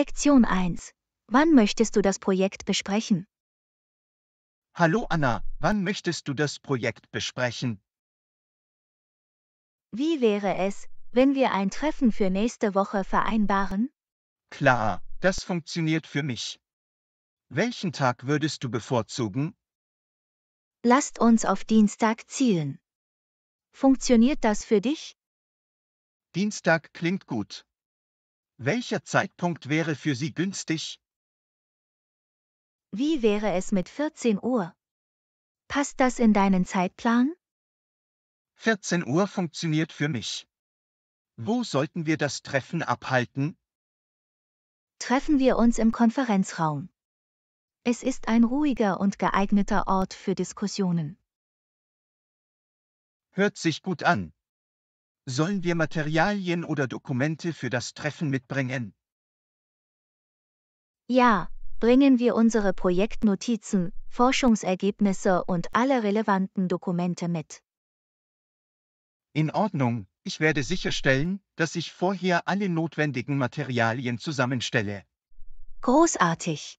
Lektion 1. Wann möchtest du das Projekt besprechen? Hallo Anna, wann möchtest du das Projekt besprechen? Wie wäre es, wenn wir ein Treffen für nächste Woche vereinbaren? Klar, das funktioniert für mich. Welchen Tag würdest du bevorzugen? Lasst uns auf Dienstag zielen. Funktioniert das für dich? Dienstag klingt gut. Welcher Zeitpunkt wäre für Sie günstig? Wie wäre es mit 14 Uhr? Passt das in deinen Zeitplan? 14 Uhr funktioniert für mich. Wo sollten wir das Treffen abhalten? Treffen wir uns im Konferenzraum. Es ist ein ruhiger und geeigneter Ort für Diskussionen. Hört sich gut an. Sollen wir Materialien oder Dokumente für das Treffen mitbringen? Ja, bringen wir unsere Projektnotizen, Forschungsergebnisse und alle relevanten Dokumente mit. In Ordnung, ich werde sicherstellen, dass ich vorher alle notwendigen Materialien zusammenstelle. Großartig.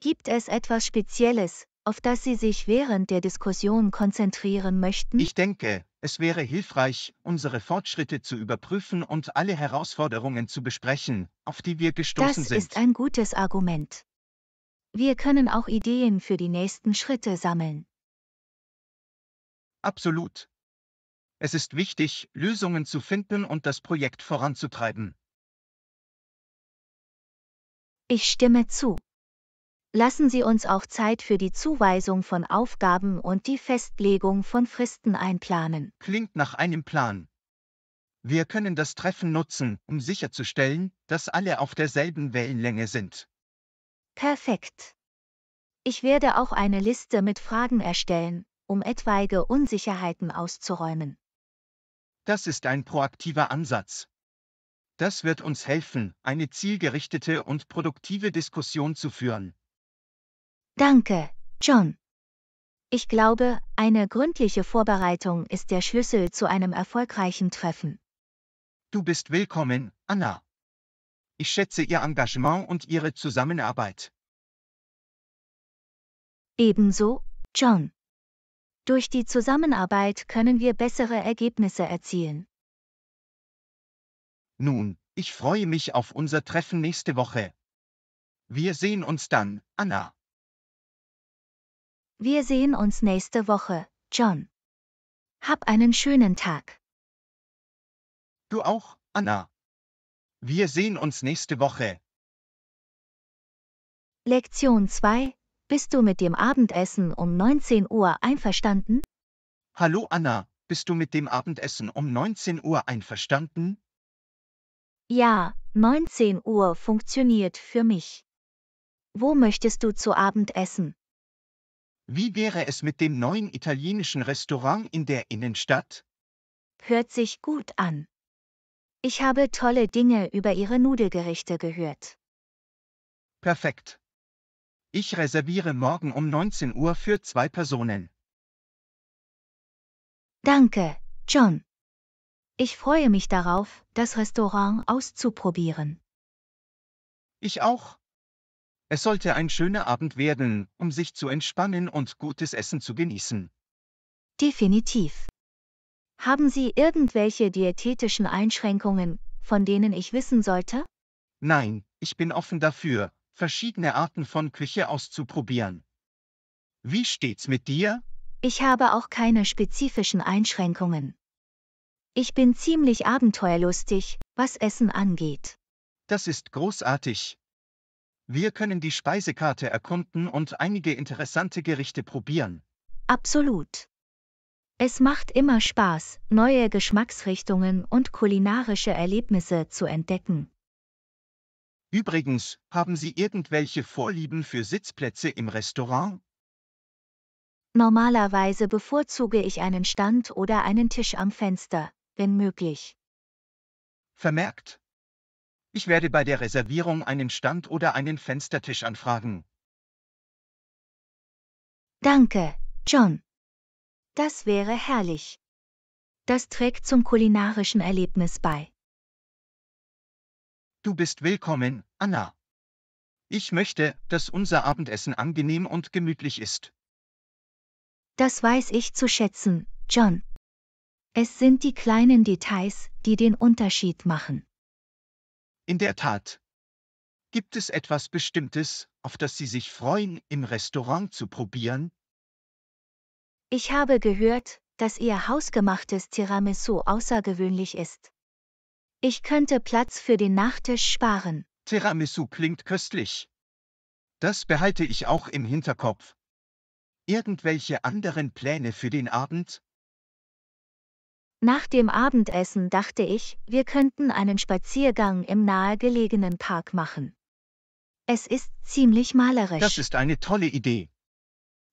Gibt es etwas Spezielles, auf das Sie sich während der Diskussion konzentrieren möchten? Ich denke, es wäre hilfreich, unsere Fortschritte zu überprüfen und alle Herausforderungen zu besprechen, auf die wir gestoßen das sind. Das ist ein gutes Argument. Wir können auch Ideen für die nächsten Schritte sammeln. Absolut. Es ist wichtig, Lösungen zu finden und das Projekt voranzutreiben. Ich stimme zu lassen Sie uns auch Zeit für die Zuweisung von Aufgaben und die Festlegung von Fristen einplanen. Klingt nach einem Plan. Wir können das Treffen nutzen, um sicherzustellen, dass alle auf derselben Wellenlänge sind. Perfekt. Ich werde auch eine Liste mit Fragen erstellen, um etwaige Unsicherheiten auszuräumen. Das ist ein proaktiver Ansatz. Das wird uns helfen, eine zielgerichtete und produktive Diskussion zu führen. Danke, John. Ich glaube, eine gründliche Vorbereitung ist der Schlüssel zu einem erfolgreichen Treffen. Du bist willkommen, Anna. Ich schätze Ihr Engagement und Ihre Zusammenarbeit. Ebenso, John. Durch die Zusammenarbeit können wir bessere Ergebnisse erzielen. Nun, ich freue mich auf unser Treffen nächste Woche. Wir sehen uns dann, Anna. Wir sehen uns nächste Woche, John. Hab einen schönen Tag. Du auch, Anna. Wir sehen uns nächste Woche. Lektion 2. Bist du mit dem Abendessen um 19 Uhr einverstanden? Hallo Anna, bist du mit dem Abendessen um 19 Uhr einverstanden? Ja, 19 Uhr funktioniert für mich. Wo möchtest du zu Abend essen? Wie wäre es mit dem neuen italienischen Restaurant in der Innenstadt? Hört sich gut an. Ich habe tolle Dinge über Ihre Nudelgerichte gehört. Perfekt. Ich reserviere morgen um 19 Uhr für zwei Personen. Danke, John. Ich freue mich darauf, das Restaurant auszuprobieren. Ich auch. Es sollte ein schöner Abend werden, um sich zu entspannen und gutes Essen zu genießen. Definitiv. Haben Sie irgendwelche dietetischen Einschränkungen, von denen ich wissen sollte? Nein, ich bin offen dafür, verschiedene Arten von Küche auszuprobieren. Wie steht's mit dir? Ich habe auch keine spezifischen Einschränkungen. Ich bin ziemlich abenteuerlustig, was Essen angeht. Das ist großartig. Wir können die Speisekarte erkunden und einige interessante Gerichte probieren. Absolut. Es macht immer Spaß, neue Geschmacksrichtungen und kulinarische Erlebnisse zu entdecken. Übrigens, haben Sie irgendwelche Vorlieben für Sitzplätze im Restaurant? Normalerweise bevorzuge ich einen Stand oder einen Tisch am Fenster, wenn möglich. Vermerkt, ich werde bei der Reservierung einen Stand oder einen Fenstertisch anfragen. Danke, John. Das wäre herrlich. Das trägt zum kulinarischen Erlebnis bei. Du bist willkommen, Anna. Ich möchte, dass unser Abendessen angenehm und gemütlich ist. Das weiß ich zu schätzen, John. Es sind die kleinen Details, die den Unterschied machen. In der Tat. Gibt es etwas Bestimmtes, auf das Sie sich freuen, im Restaurant zu probieren? Ich habe gehört, dass Ihr hausgemachtes Tiramisu außergewöhnlich ist. Ich könnte Platz für den Nachtisch sparen. Tiramisu klingt köstlich. Das behalte ich auch im Hinterkopf. Irgendwelche anderen Pläne für den Abend? Nach dem Abendessen dachte ich, wir könnten einen Spaziergang im nahegelegenen Park machen. Es ist ziemlich malerisch. Das ist eine tolle Idee.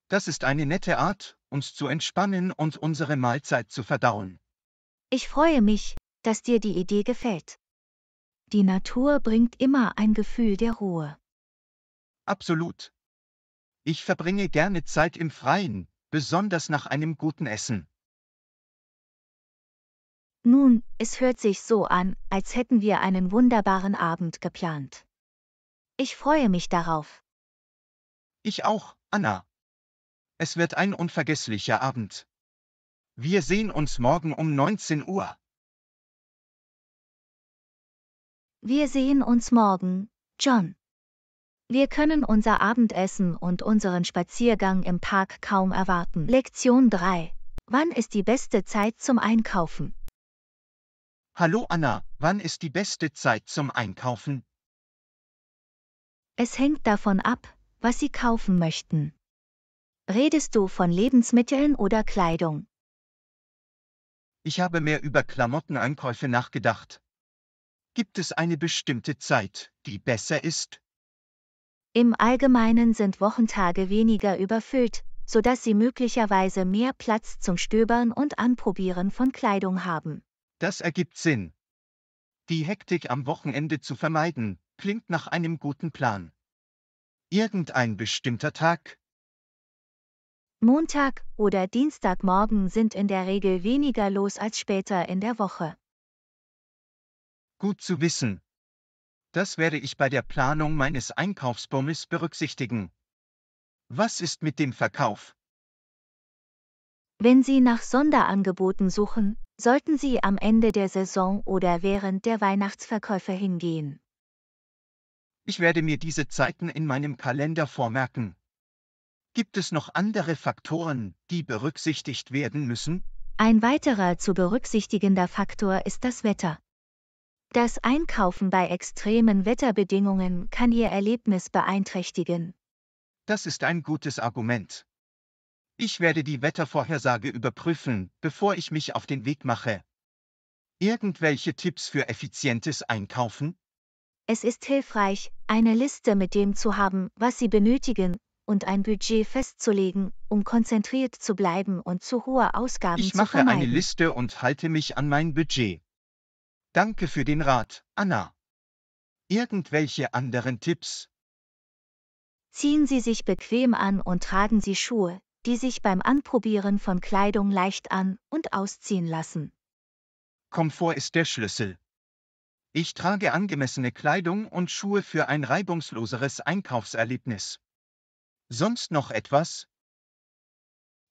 Das ist eine nette Art, uns zu entspannen und unsere Mahlzeit zu verdauen. Ich freue mich, dass dir die Idee gefällt. Die Natur bringt immer ein Gefühl der Ruhe. Absolut. Ich verbringe gerne Zeit im Freien, besonders nach einem guten Essen. Nun, es hört sich so an, als hätten wir einen wunderbaren Abend geplant. Ich freue mich darauf. Ich auch, Anna. Es wird ein unvergesslicher Abend. Wir sehen uns morgen um 19 Uhr. Wir sehen uns morgen, John. Wir können unser Abendessen und unseren Spaziergang im Park kaum erwarten. Lektion 3. Wann ist die beste Zeit zum Einkaufen? Hallo Anna, wann ist die beste Zeit zum Einkaufen? Es hängt davon ab, was Sie kaufen möchten. Redest du von Lebensmitteln oder Kleidung? Ich habe mehr über Klamotteneinkäufe nachgedacht. Gibt es eine bestimmte Zeit, die besser ist? Im Allgemeinen sind Wochentage weniger überfüllt, sodass sie möglicherweise mehr Platz zum Stöbern und Anprobieren von Kleidung haben. Das ergibt Sinn. Die Hektik am Wochenende zu vermeiden, klingt nach einem guten Plan. Irgendein bestimmter Tag? Montag oder Dienstagmorgen sind in der Regel weniger los als später in der Woche. Gut zu wissen. Das werde ich bei der Planung meines Einkaufsbummels berücksichtigen. Was ist mit dem Verkauf? Wenn Sie nach Sonderangeboten suchen, sollten Sie am Ende der Saison oder während der Weihnachtsverkäufe hingehen. Ich werde mir diese Zeiten in meinem Kalender vormerken. Gibt es noch andere Faktoren, die berücksichtigt werden müssen? Ein weiterer zu berücksichtigender Faktor ist das Wetter. Das Einkaufen bei extremen Wetterbedingungen kann Ihr Erlebnis beeinträchtigen. Das ist ein gutes Argument. Ich werde die Wettervorhersage überprüfen, bevor ich mich auf den Weg mache. Irgendwelche Tipps für effizientes Einkaufen? Es ist hilfreich, eine Liste mit dem zu haben, was Sie benötigen, und ein Budget festzulegen, um konzentriert zu bleiben und zu hohe Ausgaben ich zu vermeiden. Ich mache eine Liste und halte mich an mein Budget. Danke für den Rat, Anna. Irgendwelche anderen Tipps? Ziehen Sie sich bequem an und tragen Sie Schuhe, die sich beim Anprobieren von Kleidung leicht an und ausziehen lassen. Komfort ist der Schlüssel. Ich trage angemessene Kleidung und Schuhe für ein reibungsloseres Einkaufserlebnis. Sonst noch etwas?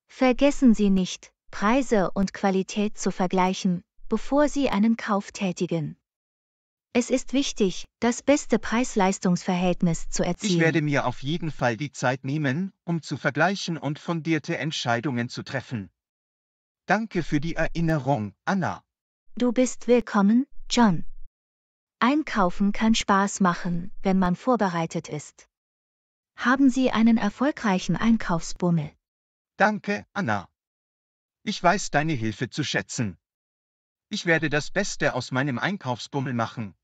Vergessen Sie nicht, Preise und Qualität zu vergleichen, bevor Sie einen Kauf tätigen. Es ist wichtig, das beste Preis-Leistungs-Verhältnis zu erzielen. Ich werde mir auf jeden Fall die Zeit nehmen, um zu vergleichen und fundierte Entscheidungen zu treffen. Danke für die Erinnerung, Anna. Du bist willkommen, John. Einkaufen kann Spaß machen, wenn man vorbereitet ist. Haben Sie einen erfolgreichen Einkaufsbummel. Danke, Anna. Ich weiß deine Hilfe zu schätzen. Ich werde das Beste aus meinem Einkaufsbummel machen.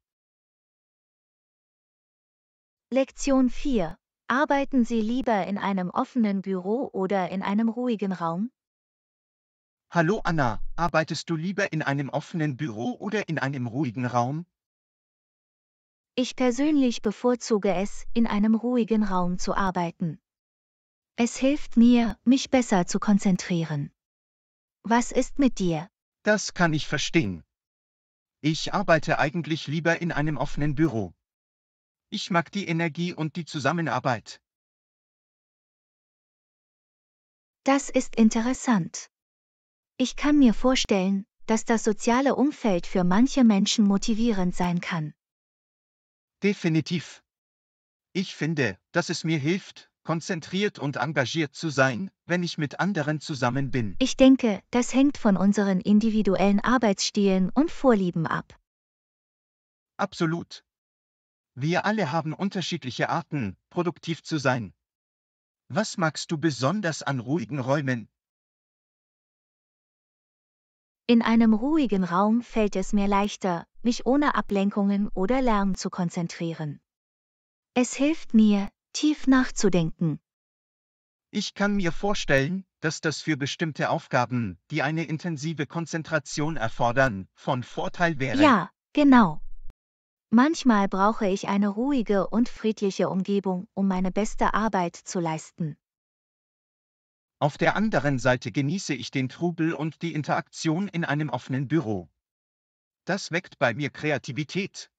Lektion 4. Arbeiten Sie lieber in einem offenen Büro oder in einem ruhigen Raum? Hallo Anna, arbeitest du lieber in einem offenen Büro oder in einem ruhigen Raum? Ich persönlich bevorzuge es, in einem ruhigen Raum zu arbeiten. Es hilft mir, mich besser zu konzentrieren. Was ist mit dir? Das kann ich verstehen. Ich arbeite eigentlich lieber in einem offenen Büro. Ich mag die Energie und die Zusammenarbeit. Das ist interessant. Ich kann mir vorstellen, dass das soziale Umfeld für manche Menschen motivierend sein kann. Definitiv. Ich finde, dass es mir hilft, konzentriert und engagiert zu sein, wenn ich mit anderen zusammen bin. Ich denke, das hängt von unseren individuellen Arbeitsstilen und Vorlieben ab. Absolut. Wir alle haben unterschiedliche Arten, produktiv zu sein. Was magst du besonders an ruhigen Räumen? In einem ruhigen Raum fällt es mir leichter, mich ohne Ablenkungen oder Lärm zu konzentrieren. Es hilft mir, tief nachzudenken. Ich kann mir vorstellen, dass das für bestimmte Aufgaben, die eine intensive Konzentration erfordern, von Vorteil wäre. Ja, genau. Manchmal brauche ich eine ruhige und friedliche Umgebung, um meine beste Arbeit zu leisten. Auf der anderen Seite genieße ich den Trubel und die Interaktion in einem offenen Büro. Das weckt bei mir Kreativität.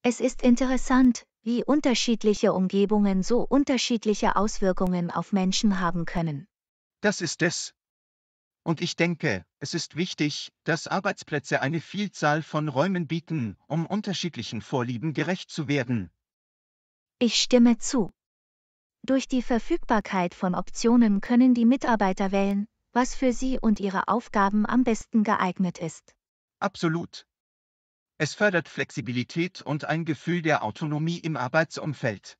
Es ist interessant, wie unterschiedliche Umgebungen so unterschiedliche Auswirkungen auf Menschen haben können. Das ist es. Und ich denke, es ist wichtig, dass Arbeitsplätze eine Vielzahl von Räumen bieten, um unterschiedlichen Vorlieben gerecht zu werden. Ich stimme zu. Durch die Verfügbarkeit von Optionen können die Mitarbeiter wählen, was für sie und ihre Aufgaben am besten geeignet ist. Absolut. Es fördert Flexibilität und ein Gefühl der Autonomie im Arbeitsumfeld.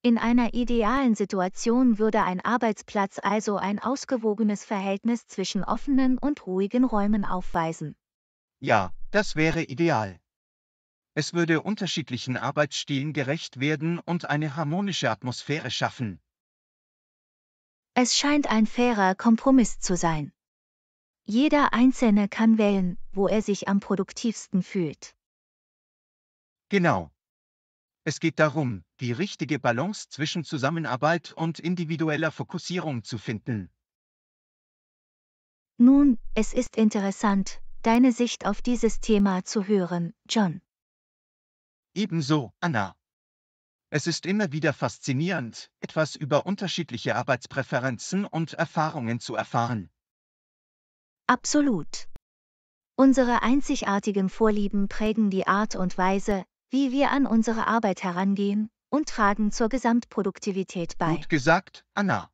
In einer idealen Situation würde ein Arbeitsplatz also ein ausgewogenes Verhältnis zwischen offenen und ruhigen Räumen aufweisen. Ja, das wäre ideal. Es würde unterschiedlichen Arbeitsstilen gerecht werden und eine harmonische Atmosphäre schaffen. Es scheint ein fairer Kompromiss zu sein. Jeder Einzelne kann wählen, wo er sich am produktivsten fühlt. Genau, es geht darum, die richtige Balance zwischen Zusammenarbeit und individueller Fokussierung zu finden. Nun, es ist interessant, deine Sicht auf dieses Thema zu hören, John. Ebenso, Anna. Es ist immer wieder faszinierend, etwas über unterschiedliche Arbeitspräferenzen und Erfahrungen zu erfahren. Absolut. Unsere einzigartigen Vorlieben prägen die Art und Weise, wie wir an unsere Arbeit herangehen und tragen zur Gesamtproduktivität bei. Gut gesagt, Anna.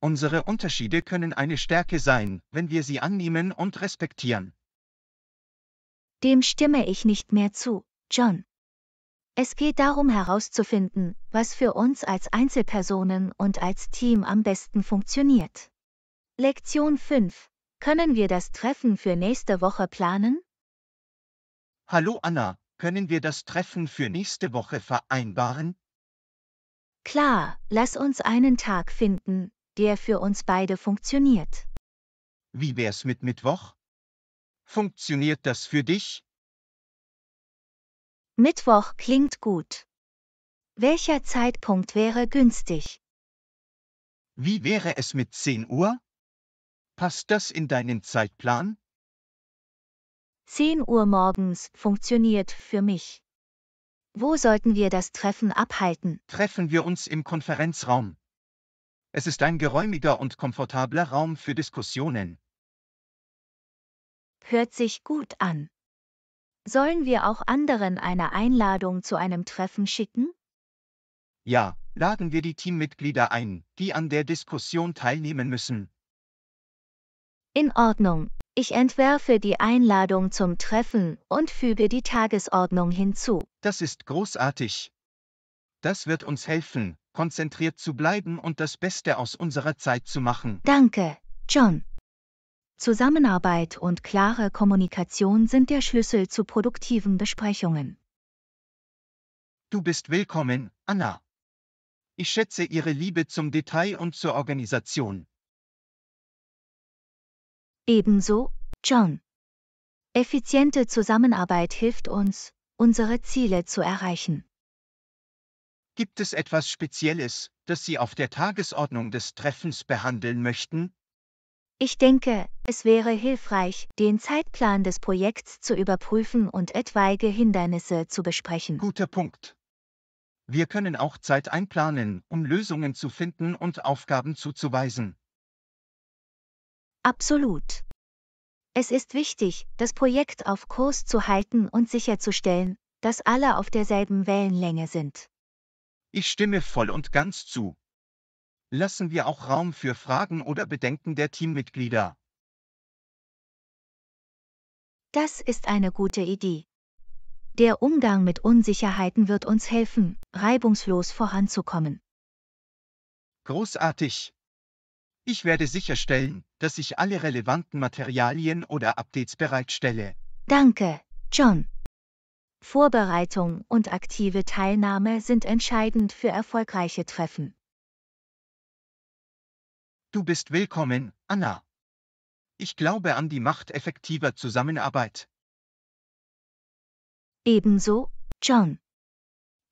Unsere Unterschiede können eine Stärke sein, wenn wir sie annehmen und respektieren. Dem stimme ich nicht mehr zu, John. Es geht darum herauszufinden, was für uns als Einzelpersonen und als Team am besten funktioniert. Lektion 5. Können wir das Treffen für nächste Woche planen? Hallo Anna, können wir das Treffen für nächste Woche vereinbaren? Klar, lass uns einen Tag finden, der für uns beide funktioniert. Wie wär's mit Mittwoch? Funktioniert das für dich? Mittwoch klingt gut. Welcher Zeitpunkt wäre günstig? Wie wäre es mit 10 Uhr? Passt das in deinen Zeitplan? 10 Uhr morgens funktioniert für mich. Wo sollten wir das Treffen abhalten? Treffen wir uns im Konferenzraum. Es ist ein geräumiger und komfortabler Raum für Diskussionen. Hört sich gut an. Sollen wir auch anderen eine Einladung zu einem Treffen schicken? Ja, laden wir die Teammitglieder ein, die an der Diskussion teilnehmen müssen. In Ordnung, ich entwerfe die Einladung zum Treffen und füge die Tagesordnung hinzu. Das ist großartig. Das wird uns helfen, konzentriert zu bleiben und das Beste aus unserer Zeit zu machen. Danke, John. Zusammenarbeit und klare Kommunikation sind der Schlüssel zu produktiven Besprechungen. Du bist willkommen, Anna. Ich schätze Ihre Liebe zum Detail und zur Organisation. Ebenso, John. Effiziente Zusammenarbeit hilft uns, unsere Ziele zu erreichen. Gibt es etwas Spezielles, das Sie auf der Tagesordnung des Treffens behandeln möchten? Ich denke, es wäre hilfreich, den Zeitplan des Projekts zu überprüfen und etwaige Hindernisse zu besprechen. Guter Punkt. Wir können auch Zeit einplanen, um Lösungen zu finden und Aufgaben zuzuweisen. Absolut. Es ist wichtig, das Projekt auf Kurs zu halten und sicherzustellen, dass alle auf derselben Wellenlänge sind. Ich stimme voll und ganz zu. Lassen wir auch Raum für Fragen oder Bedenken der Teammitglieder. Das ist eine gute Idee. Der Umgang mit Unsicherheiten wird uns helfen, reibungslos voranzukommen. Großartig. Ich werde sicherstellen, dass ich alle relevanten Materialien oder Updates bereitstelle. Danke, John. Vorbereitung und aktive Teilnahme sind entscheidend für erfolgreiche Treffen. Du bist willkommen, Anna. Ich glaube an die Macht effektiver Zusammenarbeit. Ebenso, John.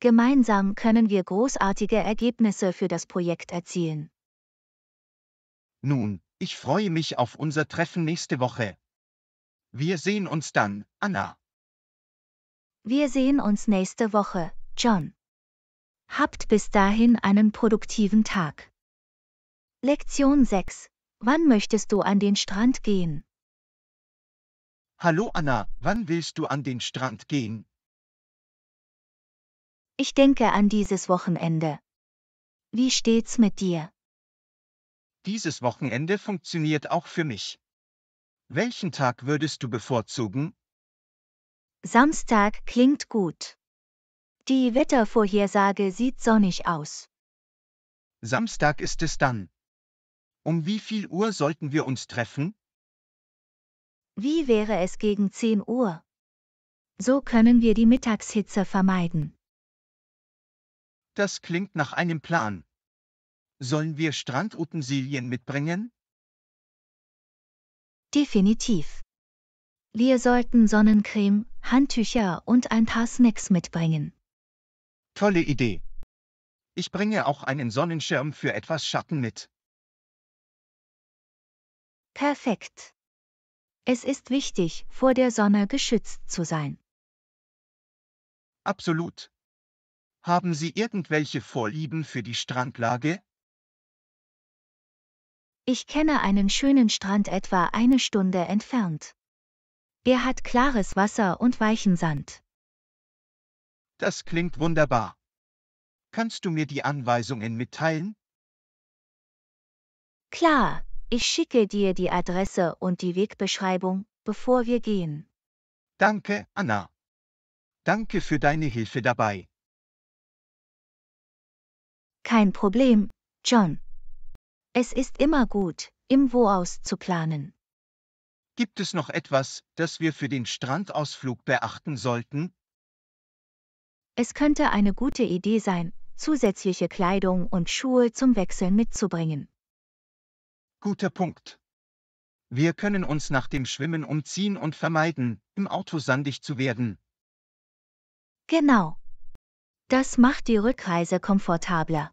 Gemeinsam können wir großartige Ergebnisse für das Projekt erzielen. Nun, ich freue mich auf unser Treffen nächste Woche. Wir sehen uns dann, Anna. Wir sehen uns nächste Woche, John. Habt bis dahin einen produktiven Tag. Lektion 6. Wann möchtest du an den Strand gehen? Hallo Anna, wann willst du an den Strand gehen? Ich denke an dieses Wochenende. Wie steht's mit dir? Dieses Wochenende funktioniert auch für mich. Welchen Tag würdest du bevorzugen? Samstag klingt gut. Die Wettervorhersage sieht sonnig aus. Samstag ist es dann. Um wie viel Uhr sollten wir uns treffen? Wie wäre es gegen 10 Uhr? So können wir die Mittagshitze vermeiden. Das klingt nach einem Plan. Sollen wir Strandutensilien mitbringen? Definitiv. Wir sollten Sonnencreme, Handtücher und ein paar Snacks mitbringen. Tolle Idee. Ich bringe auch einen Sonnenschirm für etwas Schatten mit. Perfekt. Es ist wichtig, vor der Sonne geschützt zu sein. Absolut. Haben Sie irgendwelche Vorlieben für die Strandlage? Ich kenne einen schönen Strand etwa eine Stunde entfernt. Er hat klares Wasser und weichen Sand. Das klingt wunderbar. Kannst du mir die Anweisungen mitteilen? Klar, ich schicke dir die Adresse und die Wegbeschreibung, bevor wir gehen. Danke, Anna. Danke für deine Hilfe dabei. Kein Problem, John. Es ist immer gut, im Woaus zu planen. Gibt es noch etwas, das wir für den Strandausflug beachten sollten? Es könnte eine gute Idee sein, zusätzliche Kleidung und Schuhe zum Wechseln mitzubringen. Guter Punkt. Wir können uns nach dem Schwimmen umziehen und vermeiden, im Auto sandig zu werden. Genau. Das macht die Rückreise komfortabler.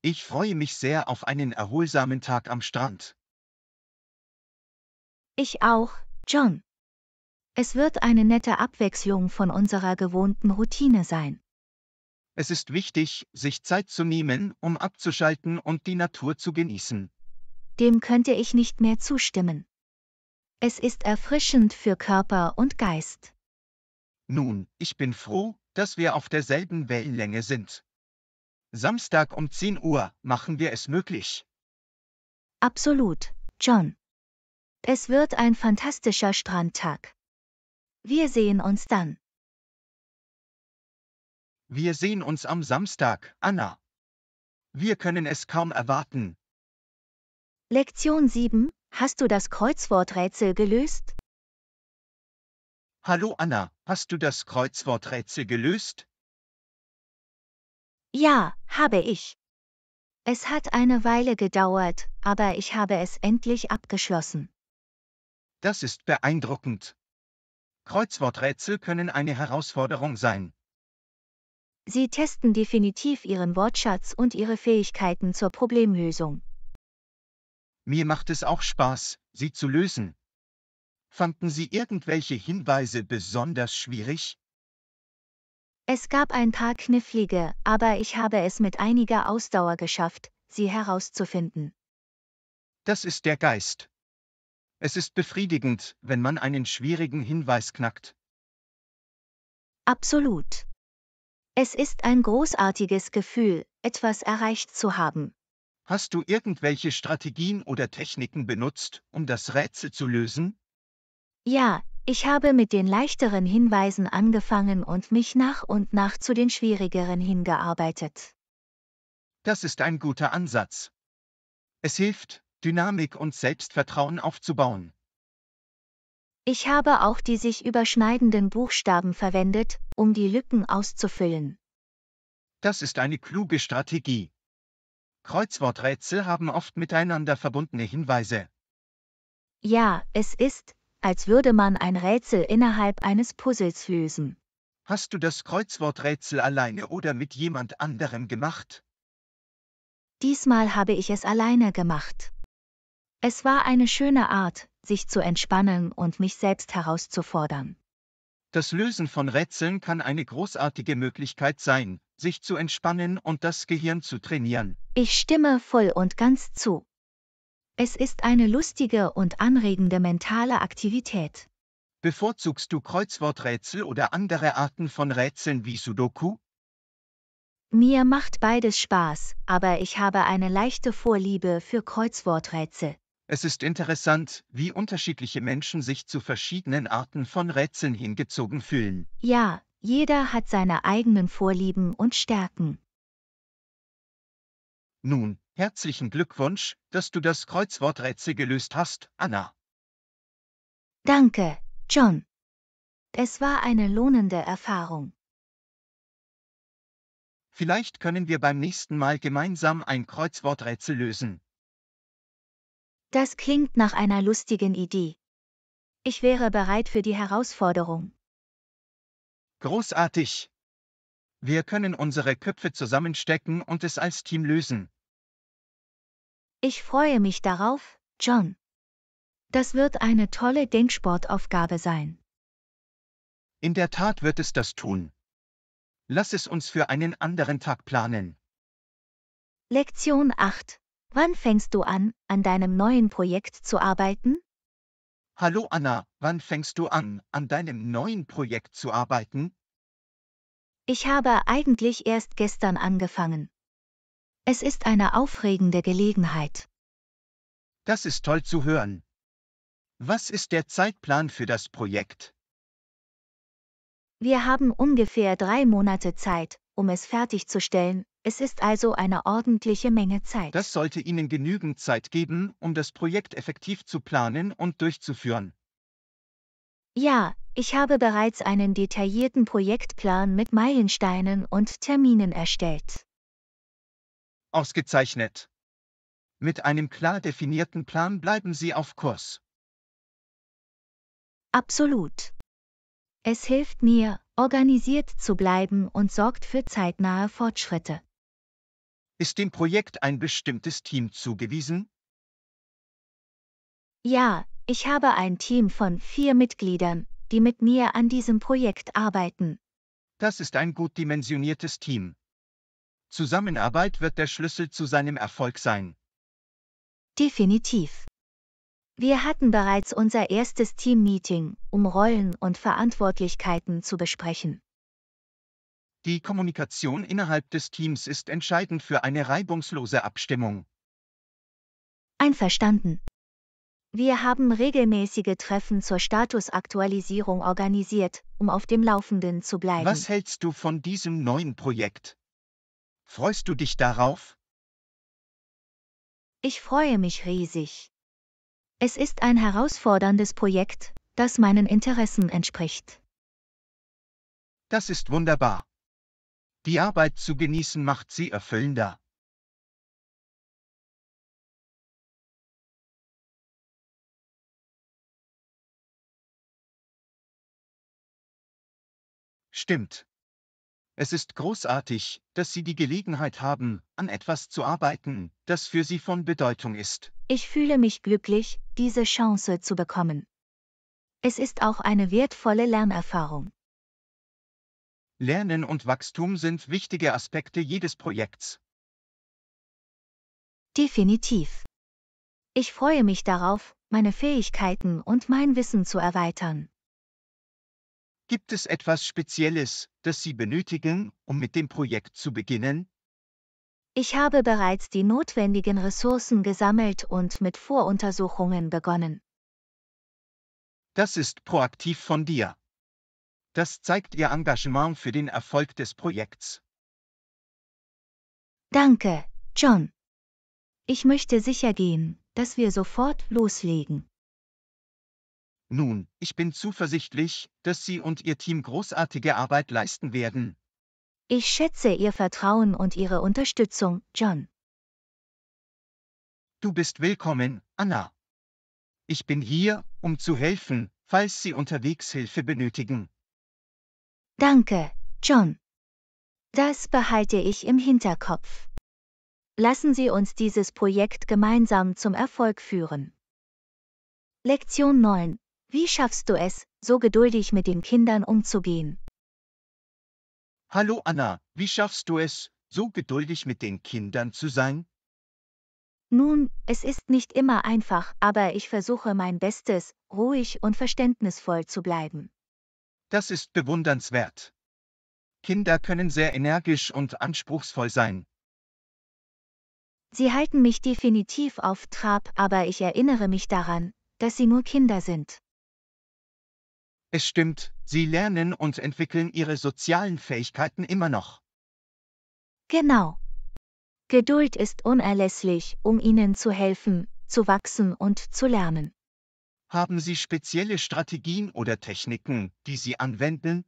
Ich freue mich sehr auf einen erholsamen Tag am Strand. Ich auch, John. Es wird eine nette Abwechslung von unserer gewohnten Routine sein. Es ist wichtig, sich Zeit zu nehmen, um abzuschalten und die Natur zu genießen. Dem könnte ich nicht mehr zustimmen. Es ist erfrischend für Körper und Geist. Nun, ich bin froh, dass wir auf derselben Wellenlänge sind. Samstag um 10 Uhr machen wir es möglich. Absolut, John. Es wird ein fantastischer Strandtag. Wir sehen uns dann. Wir sehen uns am Samstag, Anna. Wir können es kaum erwarten. Lektion 7. Hast du das Kreuzworträtsel gelöst? Hallo Anna, hast du das Kreuzworträtsel gelöst? Ja, habe ich. Es hat eine Weile gedauert, aber ich habe es endlich abgeschlossen. Das ist beeindruckend. Kreuzworträtsel können eine Herausforderung sein. Sie testen definitiv Ihren Wortschatz und Ihre Fähigkeiten zur Problemlösung. Mir macht es auch Spaß, sie zu lösen. Fanden Sie irgendwelche Hinweise besonders schwierig? Es gab ein paar knifflige, aber ich habe es mit einiger Ausdauer geschafft, sie herauszufinden. Das ist der Geist. Es ist befriedigend, wenn man einen schwierigen Hinweis knackt. Absolut. Es ist ein großartiges Gefühl, etwas erreicht zu haben. Hast du irgendwelche Strategien oder Techniken benutzt, um das Rätsel zu lösen? Ja, ich habe mit den leichteren Hinweisen angefangen und mich nach und nach zu den schwierigeren hingearbeitet. Das ist ein guter Ansatz. Es hilft, Dynamik und Selbstvertrauen aufzubauen. Ich habe auch die sich überschneidenden Buchstaben verwendet, um die Lücken auszufüllen. Das ist eine kluge Strategie. Kreuzworträtsel haben oft miteinander verbundene Hinweise. Ja, es ist, als würde man ein Rätsel innerhalb eines Puzzles lösen. Hast du das Kreuzworträtsel alleine oder mit jemand anderem gemacht? Diesmal habe ich es alleine gemacht. Es war eine schöne Art, sich zu entspannen und mich selbst herauszufordern. Das Lösen von Rätseln kann eine großartige Möglichkeit sein, sich zu entspannen und das Gehirn zu trainieren. Ich stimme voll und ganz zu. Es ist eine lustige und anregende mentale Aktivität. Bevorzugst du Kreuzworträtsel oder andere Arten von Rätseln wie Sudoku? Mir macht beides Spaß, aber ich habe eine leichte Vorliebe für Kreuzworträtsel. Es ist interessant, wie unterschiedliche Menschen sich zu verschiedenen Arten von Rätseln hingezogen fühlen. Ja, jeder hat seine eigenen Vorlieben und Stärken. Nun, Herzlichen Glückwunsch, dass du das Kreuzworträtsel gelöst hast, Anna. Danke, John. Es war eine lohnende Erfahrung. Vielleicht können wir beim nächsten Mal gemeinsam ein Kreuzworträtsel lösen. Das klingt nach einer lustigen Idee. Ich wäre bereit für die Herausforderung. Großartig. Wir können unsere Köpfe zusammenstecken und es als Team lösen. Ich freue mich darauf, John. Das wird eine tolle Denksportaufgabe sein. In der Tat wird es das tun. Lass es uns für einen anderen Tag planen. Lektion 8. Wann fängst du an, an deinem neuen Projekt zu arbeiten? Hallo Anna, wann fängst du an, an deinem neuen Projekt zu arbeiten? Ich habe eigentlich erst gestern angefangen. Es ist eine aufregende Gelegenheit. Das ist toll zu hören. Was ist der Zeitplan für das Projekt? Wir haben ungefähr drei Monate Zeit, um es fertigzustellen, es ist also eine ordentliche Menge Zeit. Das sollte Ihnen genügend Zeit geben, um das Projekt effektiv zu planen und durchzuführen. Ja, ich habe bereits einen detaillierten Projektplan mit Meilensteinen und Terminen erstellt. Ausgezeichnet. Mit einem klar definierten Plan bleiben Sie auf Kurs. Absolut. Es hilft mir, organisiert zu bleiben und sorgt für zeitnahe Fortschritte. Ist dem Projekt ein bestimmtes Team zugewiesen? Ja, ich habe ein Team von vier Mitgliedern, die mit mir an diesem Projekt arbeiten. Das ist ein gut dimensioniertes Team. Zusammenarbeit wird der Schlüssel zu seinem Erfolg sein. Definitiv. Wir hatten bereits unser erstes Team-Meeting, um Rollen und Verantwortlichkeiten zu besprechen. Die Kommunikation innerhalb des Teams ist entscheidend für eine reibungslose Abstimmung. Einverstanden. Wir haben regelmäßige Treffen zur Statusaktualisierung organisiert, um auf dem Laufenden zu bleiben. Was hältst du von diesem neuen Projekt? Freust du dich darauf? Ich freue mich riesig. Es ist ein herausforderndes Projekt, das meinen Interessen entspricht. Das ist wunderbar. Die Arbeit zu genießen macht sie erfüllender. Stimmt. Es ist großartig, dass Sie die Gelegenheit haben, an etwas zu arbeiten, das für Sie von Bedeutung ist. Ich fühle mich glücklich, diese Chance zu bekommen. Es ist auch eine wertvolle Lernerfahrung. Lernen und Wachstum sind wichtige Aspekte jedes Projekts. Definitiv. Ich freue mich darauf, meine Fähigkeiten und mein Wissen zu erweitern. Gibt es etwas Spezielles, das Sie benötigen, um mit dem Projekt zu beginnen? Ich habe bereits die notwendigen Ressourcen gesammelt und mit Voruntersuchungen begonnen. Das ist proaktiv von dir. Das zeigt Ihr Engagement für den Erfolg des Projekts. Danke, John. Ich möchte sicher gehen, dass wir sofort loslegen. Nun, ich bin zuversichtlich, dass Sie und Ihr Team großartige Arbeit leisten werden. Ich schätze Ihr Vertrauen und Ihre Unterstützung, John. Du bist willkommen, Anna. Ich bin hier, um zu helfen, falls Sie unterwegs Hilfe benötigen. Danke, John. Das behalte ich im Hinterkopf. Lassen Sie uns dieses Projekt gemeinsam zum Erfolg führen. Lektion 9. Wie schaffst du es, so geduldig mit den Kindern umzugehen? Hallo Anna, wie schaffst du es, so geduldig mit den Kindern zu sein? Nun, es ist nicht immer einfach, aber ich versuche mein Bestes, ruhig und verständnisvoll zu bleiben. Das ist bewundernswert. Kinder können sehr energisch und anspruchsvoll sein. Sie halten mich definitiv auf Trab, aber ich erinnere mich daran, dass sie nur Kinder sind. Es stimmt, sie lernen und entwickeln ihre sozialen Fähigkeiten immer noch. Genau. Geduld ist unerlässlich, um ihnen zu helfen, zu wachsen und zu lernen. Haben Sie spezielle Strategien oder Techniken, die Sie anwenden?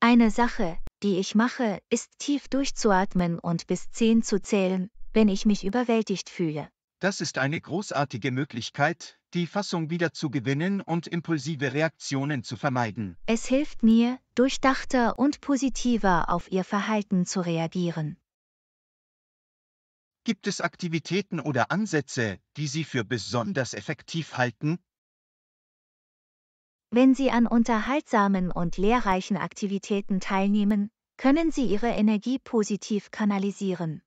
Eine Sache, die ich mache, ist tief durchzuatmen und bis zehn zu zählen, wenn ich mich überwältigt fühle. Das ist eine großartige Möglichkeit, die Fassung wieder zu gewinnen und impulsive Reaktionen zu vermeiden. Es hilft mir, durchdachter und positiver auf ihr Verhalten zu reagieren. Gibt es Aktivitäten oder Ansätze, die Sie für besonders effektiv halten? Wenn Sie an unterhaltsamen und lehrreichen Aktivitäten teilnehmen, können Sie Ihre Energie positiv kanalisieren.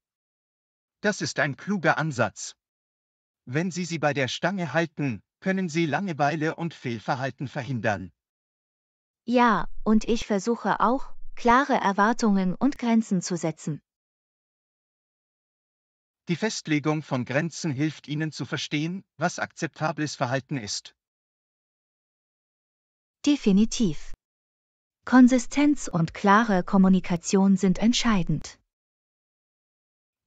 Das ist ein kluger Ansatz. Wenn Sie sie bei der Stange halten, können Sie Langeweile und Fehlverhalten verhindern. Ja, und ich versuche auch, klare Erwartungen und Grenzen zu setzen. Die Festlegung von Grenzen hilft Ihnen zu verstehen, was akzeptables Verhalten ist. Definitiv. Konsistenz und klare Kommunikation sind entscheidend.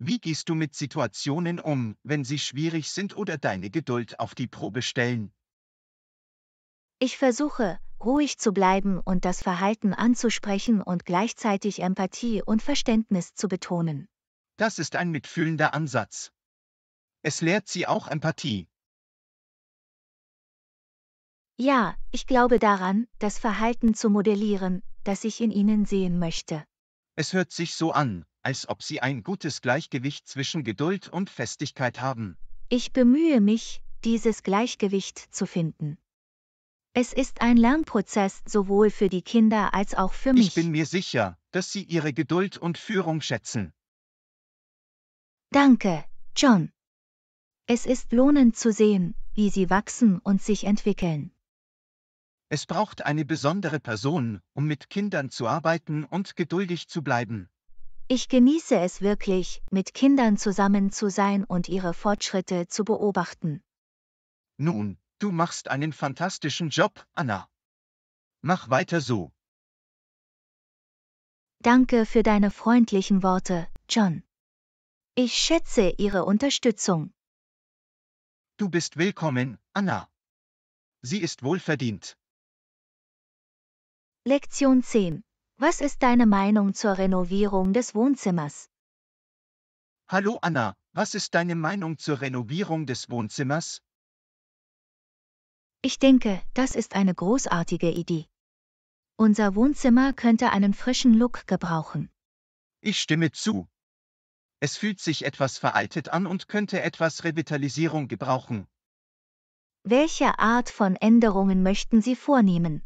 Wie gehst du mit Situationen um, wenn sie schwierig sind oder deine Geduld auf die Probe stellen? Ich versuche, ruhig zu bleiben und das Verhalten anzusprechen und gleichzeitig Empathie und Verständnis zu betonen. Das ist ein mitfühlender Ansatz. Es lehrt sie auch Empathie. Ja, ich glaube daran, das Verhalten zu modellieren, das ich in ihnen sehen möchte. Es hört sich so an, als ob sie ein gutes Gleichgewicht zwischen Geduld und Festigkeit haben. Ich bemühe mich, dieses Gleichgewicht zu finden. Es ist ein Lernprozess sowohl für die Kinder als auch für mich. Ich bin mir sicher, dass sie ihre Geduld und Führung schätzen. Danke, John. Es ist lohnend zu sehen, wie sie wachsen und sich entwickeln. Es braucht eine besondere Person, um mit Kindern zu arbeiten und geduldig zu bleiben. Ich genieße es wirklich, mit Kindern zusammen zu sein und ihre Fortschritte zu beobachten. Nun, du machst einen fantastischen Job, Anna. Mach weiter so. Danke für deine freundlichen Worte, John. Ich schätze Ihre Unterstützung. Du bist willkommen, Anna. Sie ist wohlverdient. Lektion 10 was ist deine Meinung zur Renovierung des Wohnzimmers? Hallo Anna, was ist deine Meinung zur Renovierung des Wohnzimmers? Ich denke, das ist eine großartige Idee. Unser Wohnzimmer könnte einen frischen Look gebrauchen. Ich stimme zu. Es fühlt sich etwas veraltet an und könnte etwas Revitalisierung gebrauchen. Welche Art von Änderungen möchten Sie vornehmen?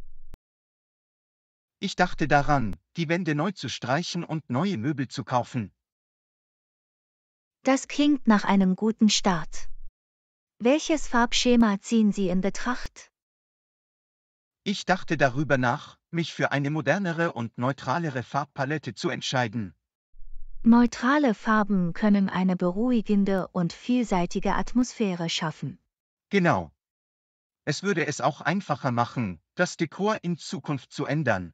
Ich dachte daran, die Wände neu zu streichen und neue Möbel zu kaufen. Das klingt nach einem guten Start. Welches Farbschema ziehen Sie in Betracht? Ich dachte darüber nach, mich für eine modernere und neutralere Farbpalette zu entscheiden. Neutrale Farben können eine beruhigende und vielseitige Atmosphäre schaffen. Genau. Es würde es auch einfacher machen, das Dekor in Zukunft zu ändern.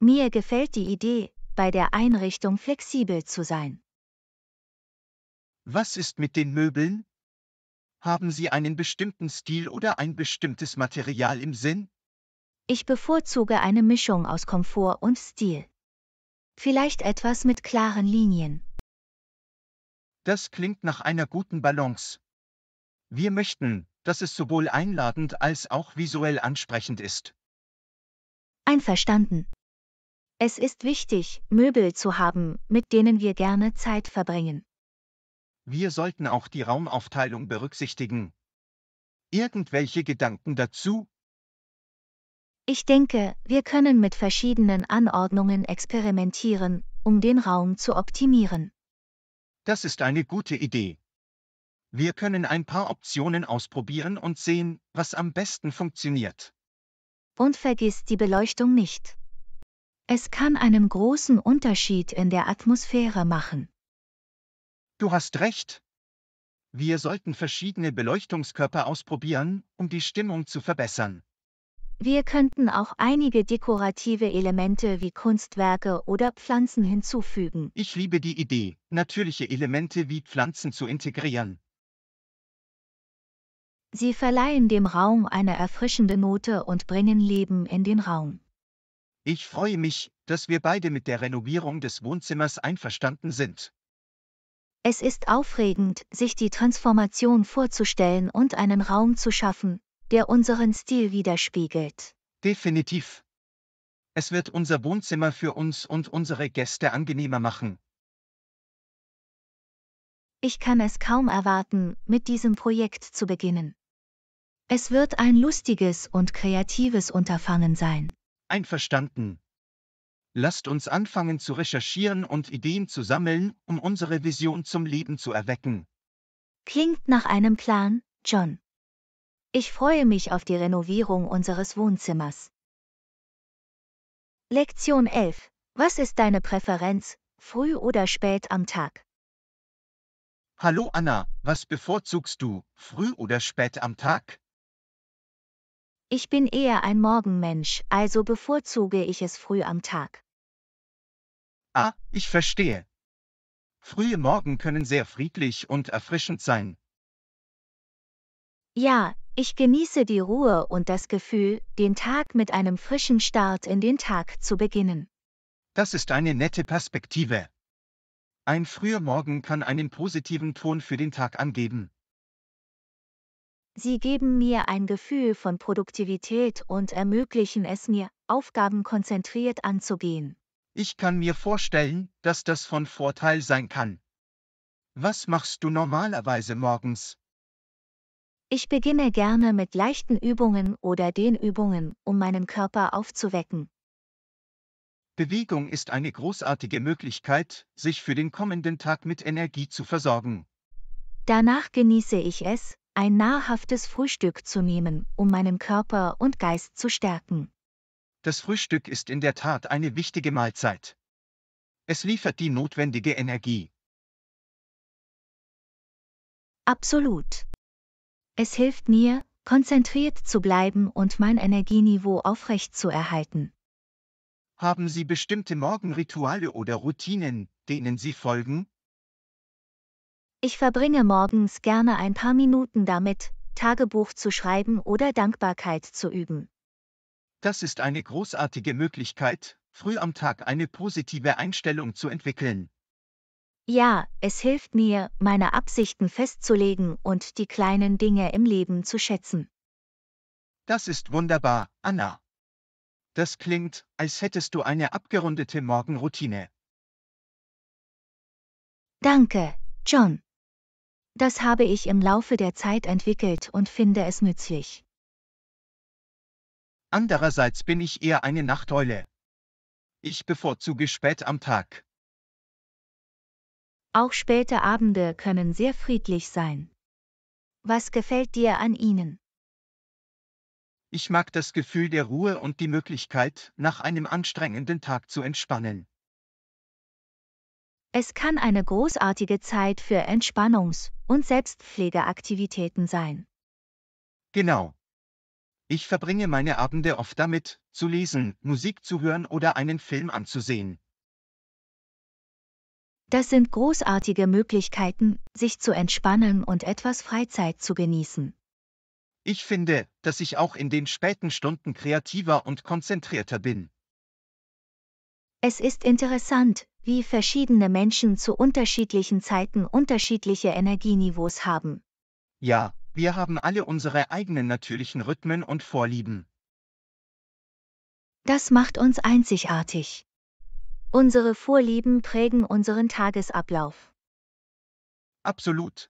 Mir gefällt die Idee, bei der Einrichtung flexibel zu sein. Was ist mit den Möbeln? Haben Sie einen bestimmten Stil oder ein bestimmtes Material im Sinn? Ich bevorzuge eine Mischung aus Komfort und Stil. Vielleicht etwas mit klaren Linien. Das klingt nach einer guten Balance. Wir möchten, dass es sowohl einladend als auch visuell ansprechend ist. Einverstanden. Es ist wichtig, Möbel zu haben, mit denen wir gerne Zeit verbringen. Wir sollten auch die Raumaufteilung berücksichtigen. Irgendwelche Gedanken dazu? Ich denke, wir können mit verschiedenen Anordnungen experimentieren, um den Raum zu optimieren. Das ist eine gute Idee. Wir können ein paar Optionen ausprobieren und sehen, was am besten funktioniert. Und vergiss die Beleuchtung nicht. Es kann einen großen Unterschied in der Atmosphäre machen. Du hast recht. Wir sollten verschiedene Beleuchtungskörper ausprobieren, um die Stimmung zu verbessern. Wir könnten auch einige dekorative Elemente wie Kunstwerke oder Pflanzen hinzufügen. Ich liebe die Idee, natürliche Elemente wie Pflanzen zu integrieren. Sie verleihen dem Raum eine erfrischende Note und bringen Leben in den Raum. Ich freue mich, dass wir beide mit der Renovierung des Wohnzimmers einverstanden sind. Es ist aufregend, sich die Transformation vorzustellen und einen Raum zu schaffen, der unseren Stil widerspiegelt. Definitiv. Es wird unser Wohnzimmer für uns und unsere Gäste angenehmer machen. Ich kann es kaum erwarten, mit diesem Projekt zu beginnen. Es wird ein lustiges und kreatives Unterfangen sein. Einverstanden. Lasst uns anfangen zu recherchieren und Ideen zu sammeln, um unsere Vision zum Leben zu erwecken. Klingt nach einem Plan, John. Ich freue mich auf die Renovierung unseres Wohnzimmers. Lektion 11. Was ist deine Präferenz, früh oder spät am Tag? Hallo Anna, was bevorzugst du, früh oder spät am Tag? Ich bin eher ein Morgenmensch, also bevorzuge ich es früh am Tag. Ah, ich verstehe. Frühe Morgen können sehr friedlich und erfrischend sein. Ja, ich genieße die Ruhe und das Gefühl, den Tag mit einem frischen Start in den Tag zu beginnen. Das ist eine nette Perspektive. Ein früher Morgen kann einen positiven Ton für den Tag angeben. Sie geben mir ein Gefühl von Produktivität und ermöglichen es mir, Aufgaben konzentriert anzugehen. Ich kann mir vorstellen, dass das von Vorteil sein kann. Was machst du normalerweise morgens? Ich beginne gerne mit leichten Übungen oder den Übungen, um meinen Körper aufzuwecken. Bewegung ist eine großartige Möglichkeit, sich für den kommenden Tag mit Energie zu versorgen. Danach genieße ich es, ein nahrhaftes Frühstück zu nehmen, um meinen Körper und Geist zu stärken. Das Frühstück ist in der Tat eine wichtige Mahlzeit. Es liefert die notwendige Energie. Absolut. Es hilft mir, konzentriert zu bleiben und mein Energieniveau aufrecht zu erhalten. Haben Sie bestimmte Morgenrituale oder Routinen, denen Sie folgen? Ich verbringe morgens gerne ein paar Minuten damit, Tagebuch zu schreiben oder Dankbarkeit zu üben. Das ist eine großartige Möglichkeit, früh am Tag eine positive Einstellung zu entwickeln. Ja, es hilft mir, meine Absichten festzulegen und die kleinen Dinge im Leben zu schätzen. Das ist wunderbar, Anna. Das klingt, als hättest du eine abgerundete Morgenroutine. Danke, John. Das habe ich im Laufe der Zeit entwickelt und finde es nützlich. Andererseits bin ich eher eine Nachteule. Ich bevorzuge spät am Tag. Auch späte Abende können sehr friedlich sein. Was gefällt dir an ihnen? Ich mag das Gefühl der Ruhe und die Möglichkeit, nach einem anstrengenden Tag zu entspannen. Es kann eine großartige Zeit für Entspannungs- und Selbstpflegeaktivitäten sein. Genau. Ich verbringe meine Abende oft damit, zu lesen, Musik zu hören oder einen Film anzusehen. Das sind großartige Möglichkeiten, sich zu entspannen und etwas Freizeit zu genießen. Ich finde, dass ich auch in den späten Stunden kreativer und konzentrierter bin. Es ist interessant, wie verschiedene Menschen zu unterschiedlichen Zeiten unterschiedliche Energieniveaus haben. Ja, wir haben alle unsere eigenen natürlichen Rhythmen und Vorlieben. Das macht uns einzigartig. Unsere Vorlieben prägen unseren Tagesablauf. Absolut.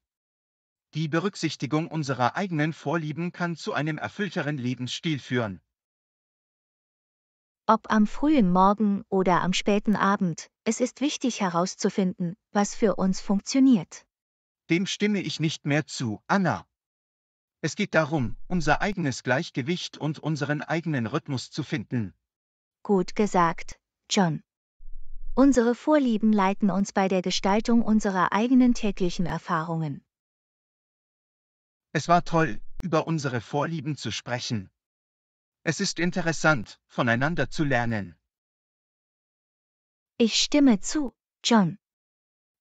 Die Berücksichtigung unserer eigenen Vorlieben kann zu einem erfüllteren Lebensstil führen. Ob am frühen Morgen oder am späten Abend, es ist wichtig herauszufinden, was für uns funktioniert. Dem stimme ich nicht mehr zu, Anna. Es geht darum, unser eigenes Gleichgewicht und unseren eigenen Rhythmus zu finden. Gut gesagt, John. Unsere Vorlieben leiten uns bei der Gestaltung unserer eigenen täglichen Erfahrungen. Es war toll, über unsere Vorlieben zu sprechen. Es ist interessant, voneinander zu lernen. Ich stimme zu, John.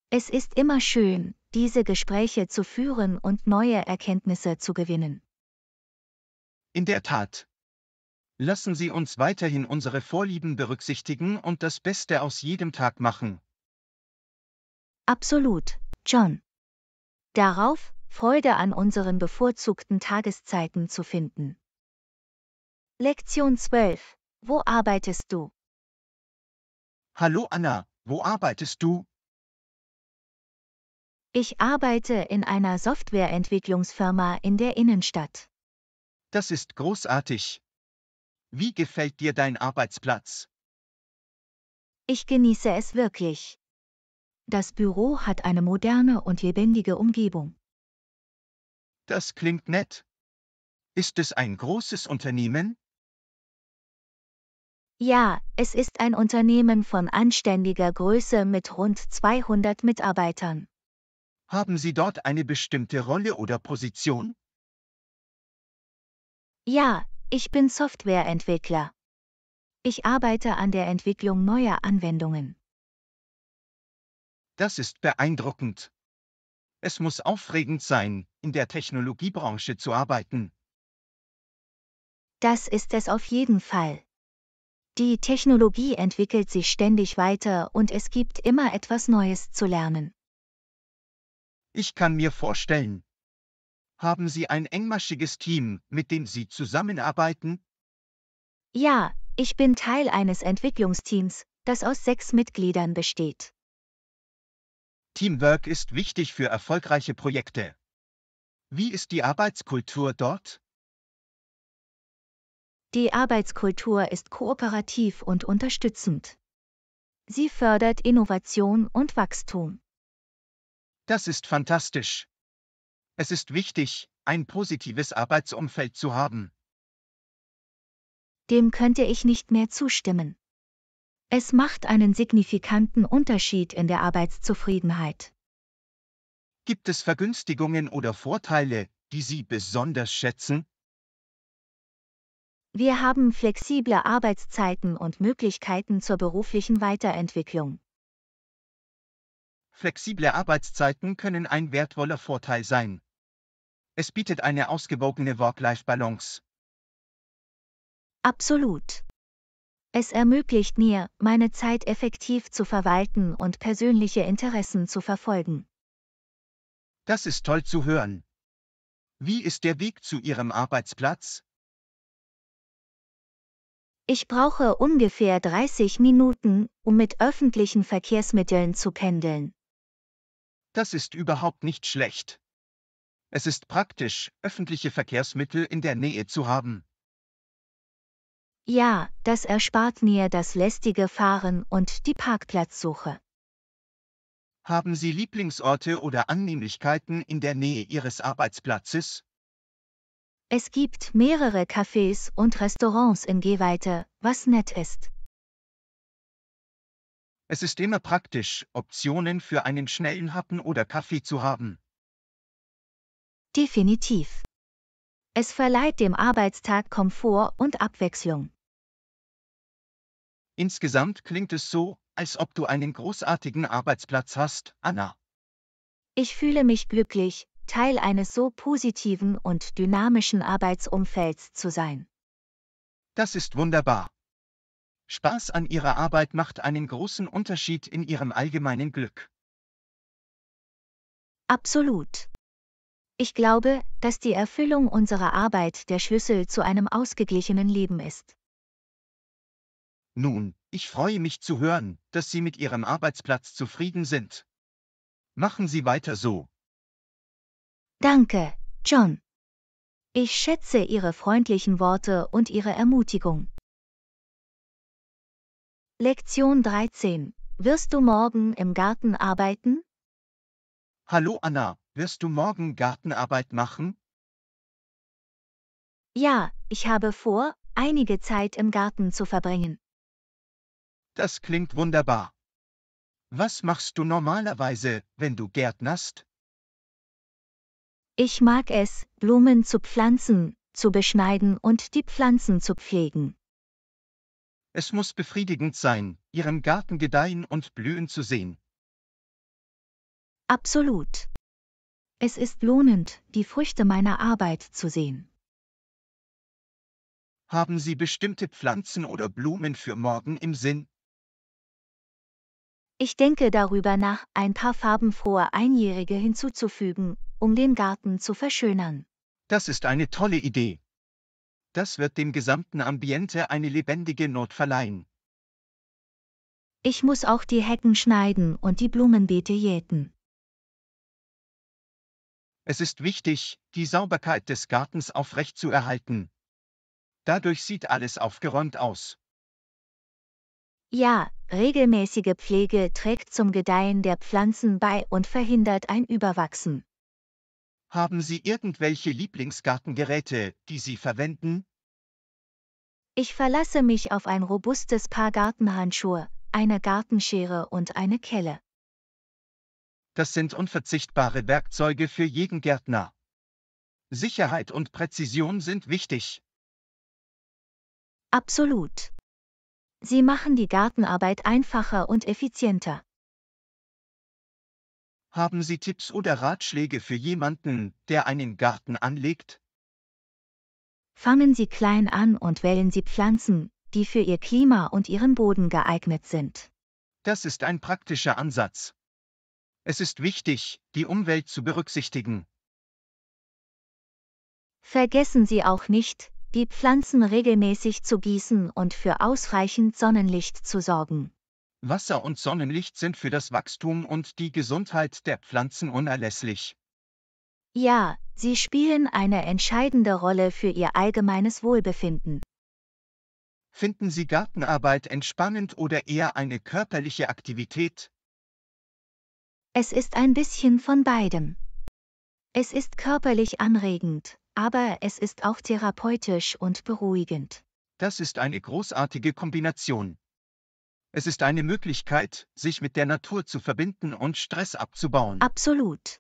Es ist immer schön, diese Gespräche zu führen und neue Erkenntnisse zu gewinnen. In der Tat. Lassen Sie uns weiterhin unsere Vorlieben berücksichtigen und das Beste aus jedem Tag machen. Absolut, John. Darauf, Freude an unseren bevorzugten Tageszeiten zu finden. Lektion 12. Wo arbeitest du? Hallo Anna, wo arbeitest du? Ich arbeite in einer Softwareentwicklungsfirma in der Innenstadt. Das ist großartig. Wie gefällt dir dein Arbeitsplatz? Ich genieße es wirklich. Das Büro hat eine moderne und lebendige Umgebung. Das klingt nett. Ist es ein großes Unternehmen? Ja, es ist ein Unternehmen von anständiger Größe mit rund 200 Mitarbeitern. Haben Sie dort eine bestimmte Rolle oder Position? Ja, ich bin Softwareentwickler. Ich arbeite an der Entwicklung neuer Anwendungen. Das ist beeindruckend. Es muss aufregend sein, in der Technologiebranche zu arbeiten. Das ist es auf jeden Fall. Die Technologie entwickelt sich ständig weiter und es gibt immer etwas Neues zu lernen. Ich kann mir vorstellen. Haben Sie ein engmaschiges Team, mit dem Sie zusammenarbeiten? Ja, ich bin Teil eines Entwicklungsteams, das aus sechs Mitgliedern besteht. Teamwork ist wichtig für erfolgreiche Projekte. Wie ist die Arbeitskultur dort? Die Arbeitskultur ist kooperativ und unterstützend. Sie fördert Innovation und Wachstum. Das ist fantastisch. Es ist wichtig, ein positives Arbeitsumfeld zu haben. Dem könnte ich nicht mehr zustimmen. Es macht einen signifikanten Unterschied in der Arbeitszufriedenheit. Gibt es Vergünstigungen oder Vorteile, die Sie besonders schätzen? Wir haben flexible Arbeitszeiten und Möglichkeiten zur beruflichen Weiterentwicklung. Flexible Arbeitszeiten können ein wertvoller Vorteil sein. Es bietet eine ausgewogene Work-Life-Balance. Absolut. Es ermöglicht mir, meine Zeit effektiv zu verwalten und persönliche Interessen zu verfolgen. Das ist toll zu hören. Wie ist der Weg zu Ihrem Arbeitsplatz? Ich brauche ungefähr 30 Minuten, um mit öffentlichen Verkehrsmitteln zu pendeln. Das ist überhaupt nicht schlecht. Es ist praktisch, öffentliche Verkehrsmittel in der Nähe zu haben. Ja, das erspart mir das lästige Fahren und die Parkplatzsuche. Haben Sie Lieblingsorte oder Annehmlichkeiten in der Nähe Ihres Arbeitsplatzes? Es gibt mehrere Cafés und Restaurants in Gehweite, was nett ist. Es ist immer praktisch, Optionen für einen schnellen Happen oder Kaffee zu haben. Definitiv. Es verleiht dem Arbeitstag Komfort und Abwechslung. Insgesamt klingt es so, als ob du einen großartigen Arbeitsplatz hast, Anna. Ich fühle mich glücklich, Teil eines so positiven und dynamischen Arbeitsumfelds zu sein. Das ist wunderbar. Spaß an Ihrer Arbeit macht einen großen Unterschied in Ihrem allgemeinen Glück. Absolut. Ich glaube, dass die Erfüllung unserer Arbeit der Schlüssel zu einem ausgeglichenen Leben ist. Nun, ich freue mich zu hören, dass Sie mit Ihrem Arbeitsplatz zufrieden sind. Machen Sie weiter so, Danke, John. Ich schätze Ihre freundlichen Worte und Ihre Ermutigung. Lektion 13. Wirst du morgen im Garten arbeiten? Hallo Anna, wirst du morgen Gartenarbeit machen? Ja, ich habe vor, einige Zeit im Garten zu verbringen. Das klingt wunderbar. Was machst du normalerweise, wenn du gärtnerst? Ich mag es, Blumen zu pflanzen, zu beschneiden und die Pflanzen zu pflegen. Es muss befriedigend sein, ihren Garten gedeihen und blühen zu sehen. Absolut. Es ist lohnend, die Früchte meiner Arbeit zu sehen. Haben Sie bestimmte Pflanzen oder Blumen für morgen im Sinn? Ich denke darüber nach, ein paar farbenfrohe Einjährige hinzuzufügen, um den Garten zu verschönern. Das ist eine tolle Idee. Das wird dem gesamten Ambiente eine lebendige Not verleihen. Ich muss auch die Hecken schneiden und die Blumenbeete jäten. Es ist wichtig, die Sauberkeit des Gartens aufrechtzuerhalten. Dadurch sieht alles aufgeräumt aus. Ja, regelmäßige Pflege trägt zum Gedeihen der Pflanzen bei und verhindert ein Überwachsen. Haben Sie irgendwelche Lieblingsgartengeräte, die Sie verwenden? Ich verlasse mich auf ein robustes Paar Gartenhandschuhe, eine Gartenschere und eine Kelle. Das sind unverzichtbare Werkzeuge für jeden Gärtner. Sicherheit und Präzision sind wichtig. Absolut. Sie machen die Gartenarbeit einfacher und effizienter. Haben Sie Tipps oder Ratschläge für jemanden, der einen Garten anlegt? Fangen Sie klein an und wählen Sie Pflanzen, die für Ihr Klima und Ihren Boden geeignet sind. Das ist ein praktischer Ansatz. Es ist wichtig, die Umwelt zu berücksichtigen. Vergessen Sie auch nicht, die Pflanzen regelmäßig zu gießen und für ausreichend Sonnenlicht zu sorgen. Wasser und Sonnenlicht sind für das Wachstum und die Gesundheit der Pflanzen unerlässlich. Ja, sie spielen eine entscheidende Rolle für ihr allgemeines Wohlbefinden. Finden Sie Gartenarbeit entspannend oder eher eine körperliche Aktivität? Es ist ein bisschen von beidem. Es ist körperlich anregend aber es ist auch therapeutisch und beruhigend. Das ist eine großartige Kombination. Es ist eine Möglichkeit, sich mit der Natur zu verbinden und Stress abzubauen. Absolut.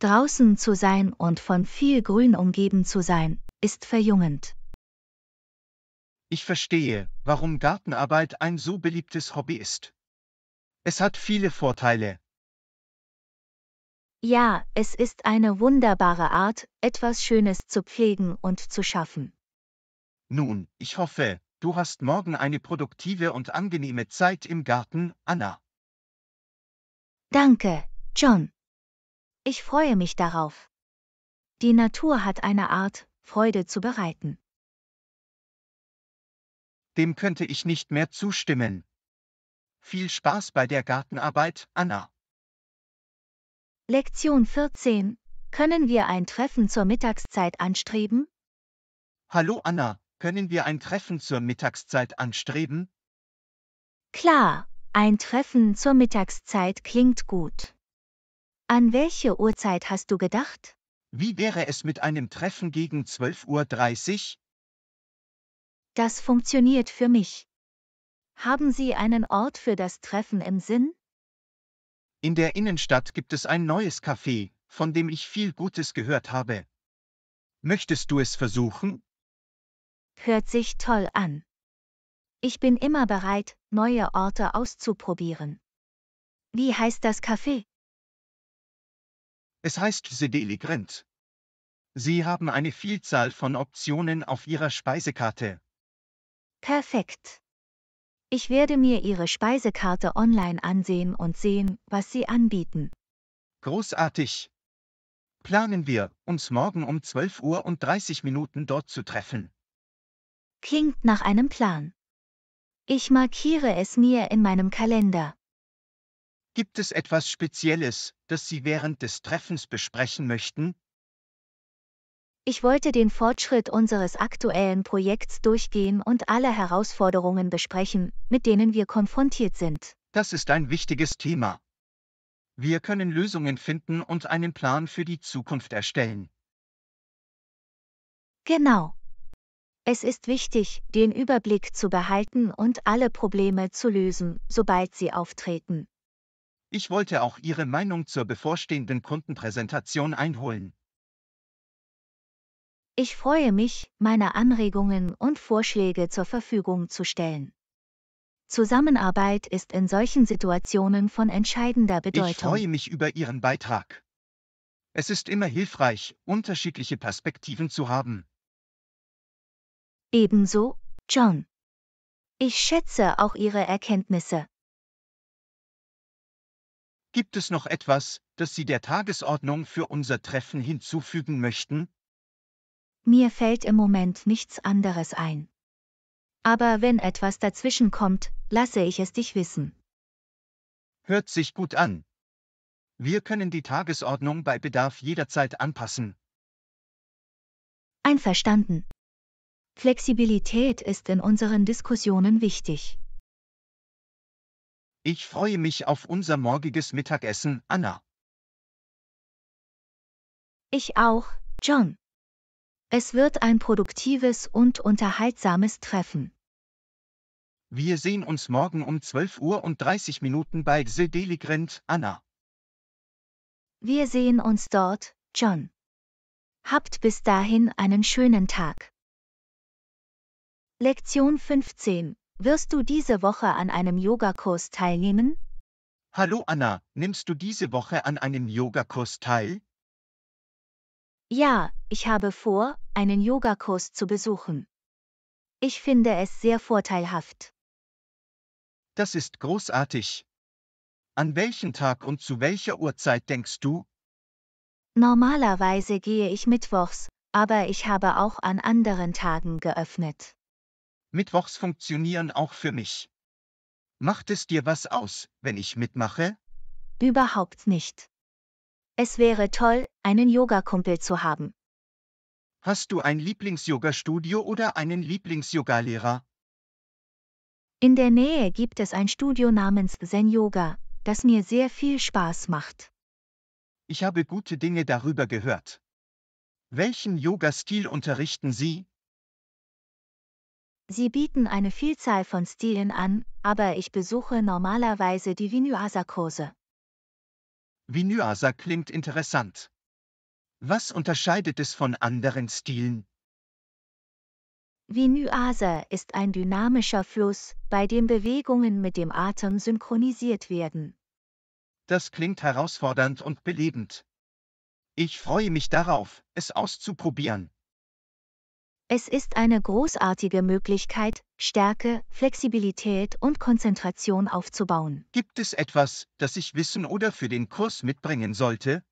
Draußen zu sein und von viel Grün umgeben zu sein, ist verjüngend. Ich verstehe, warum Gartenarbeit ein so beliebtes Hobby ist. Es hat viele Vorteile, ja, es ist eine wunderbare Art, etwas Schönes zu pflegen und zu schaffen. Nun, ich hoffe, du hast morgen eine produktive und angenehme Zeit im Garten, Anna. Danke, John. Ich freue mich darauf. Die Natur hat eine Art, Freude zu bereiten. Dem könnte ich nicht mehr zustimmen. Viel Spaß bei der Gartenarbeit, Anna. Lektion 14. Können wir ein Treffen zur Mittagszeit anstreben? Hallo Anna, können wir ein Treffen zur Mittagszeit anstreben? Klar, ein Treffen zur Mittagszeit klingt gut. An welche Uhrzeit hast du gedacht? Wie wäre es mit einem Treffen gegen 12.30 Uhr? Das funktioniert für mich. Haben Sie einen Ort für das Treffen im Sinn? In der Innenstadt gibt es ein neues Café, von dem ich viel Gutes gehört habe. Möchtest du es versuchen? Hört sich toll an. Ich bin immer bereit, neue Orte auszuprobieren. Wie heißt das Café? Es heißt Sedeli Grind. Sie haben eine Vielzahl von Optionen auf Ihrer Speisekarte. Perfekt. Ich werde mir Ihre Speisekarte online ansehen und sehen, was Sie anbieten. Großartig. Planen wir, uns morgen um 12 Uhr und 30 Minuten dort zu treffen. Klingt nach einem Plan. Ich markiere es mir in meinem Kalender. Gibt es etwas Spezielles, das Sie während des Treffens besprechen möchten? Ich wollte den Fortschritt unseres aktuellen Projekts durchgehen und alle Herausforderungen besprechen, mit denen wir konfrontiert sind. Das ist ein wichtiges Thema. Wir können Lösungen finden und einen Plan für die Zukunft erstellen. Genau. Es ist wichtig, den Überblick zu behalten und alle Probleme zu lösen, sobald sie auftreten. Ich wollte auch Ihre Meinung zur bevorstehenden Kundenpräsentation einholen. Ich freue mich, meine Anregungen und Vorschläge zur Verfügung zu stellen. Zusammenarbeit ist in solchen Situationen von entscheidender Bedeutung. Ich freue mich über Ihren Beitrag. Es ist immer hilfreich, unterschiedliche Perspektiven zu haben. Ebenso, John. Ich schätze auch Ihre Erkenntnisse. Gibt es noch etwas, das Sie der Tagesordnung für unser Treffen hinzufügen möchten? Mir fällt im Moment nichts anderes ein. Aber wenn etwas dazwischenkommt, lasse ich es dich wissen. Hört sich gut an. Wir können die Tagesordnung bei Bedarf jederzeit anpassen. Einverstanden. Flexibilität ist in unseren Diskussionen wichtig. Ich freue mich auf unser morgiges Mittagessen, Anna. Ich auch, John. Es wird ein produktives und unterhaltsames Treffen. Wir sehen uns morgen um 12 Uhr und 30 Minuten bei Sedeligrend, Anna. Wir sehen uns dort, John. Habt bis dahin einen schönen Tag. Lektion 15. Wirst du diese Woche an einem Yogakurs teilnehmen? Hallo Anna, nimmst du diese Woche an einem Yogakurs teil? Ja, ich habe vor, einen Yogakurs zu besuchen. Ich finde es sehr vorteilhaft. Das ist großartig. An welchen Tag und zu welcher Uhrzeit denkst du? Normalerweise gehe ich mittwochs, aber ich habe auch an anderen Tagen geöffnet. Mittwochs funktionieren auch für mich. Macht es dir was aus, wenn ich mitmache? Überhaupt nicht. Es wäre toll, einen Yogakumpel zu haben. Hast du ein Lieblings-Yoga-Studio oder einen Lieblings-Yoga-Lehrer? In der Nähe gibt es ein Studio namens Zen Yoga, das mir sehr viel Spaß macht. Ich habe gute Dinge darüber gehört. Welchen Yoga-Stil unterrichten Sie? Sie bieten eine Vielzahl von Stilen an, aber ich besuche normalerweise die Vinyasa-Kurse. Vinyasa klingt interessant. Was unterscheidet es von anderen Stilen? Vinyasa ist ein dynamischer Fluss, bei dem Bewegungen mit dem Atem synchronisiert werden. Das klingt herausfordernd und belebend. Ich freue mich darauf, es auszuprobieren. Es ist eine großartige Möglichkeit, Stärke, Flexibilität und Konzentration aufzubauen. Gibt es etwas, das ich wissen oder für den Kurs mitbringen sollte?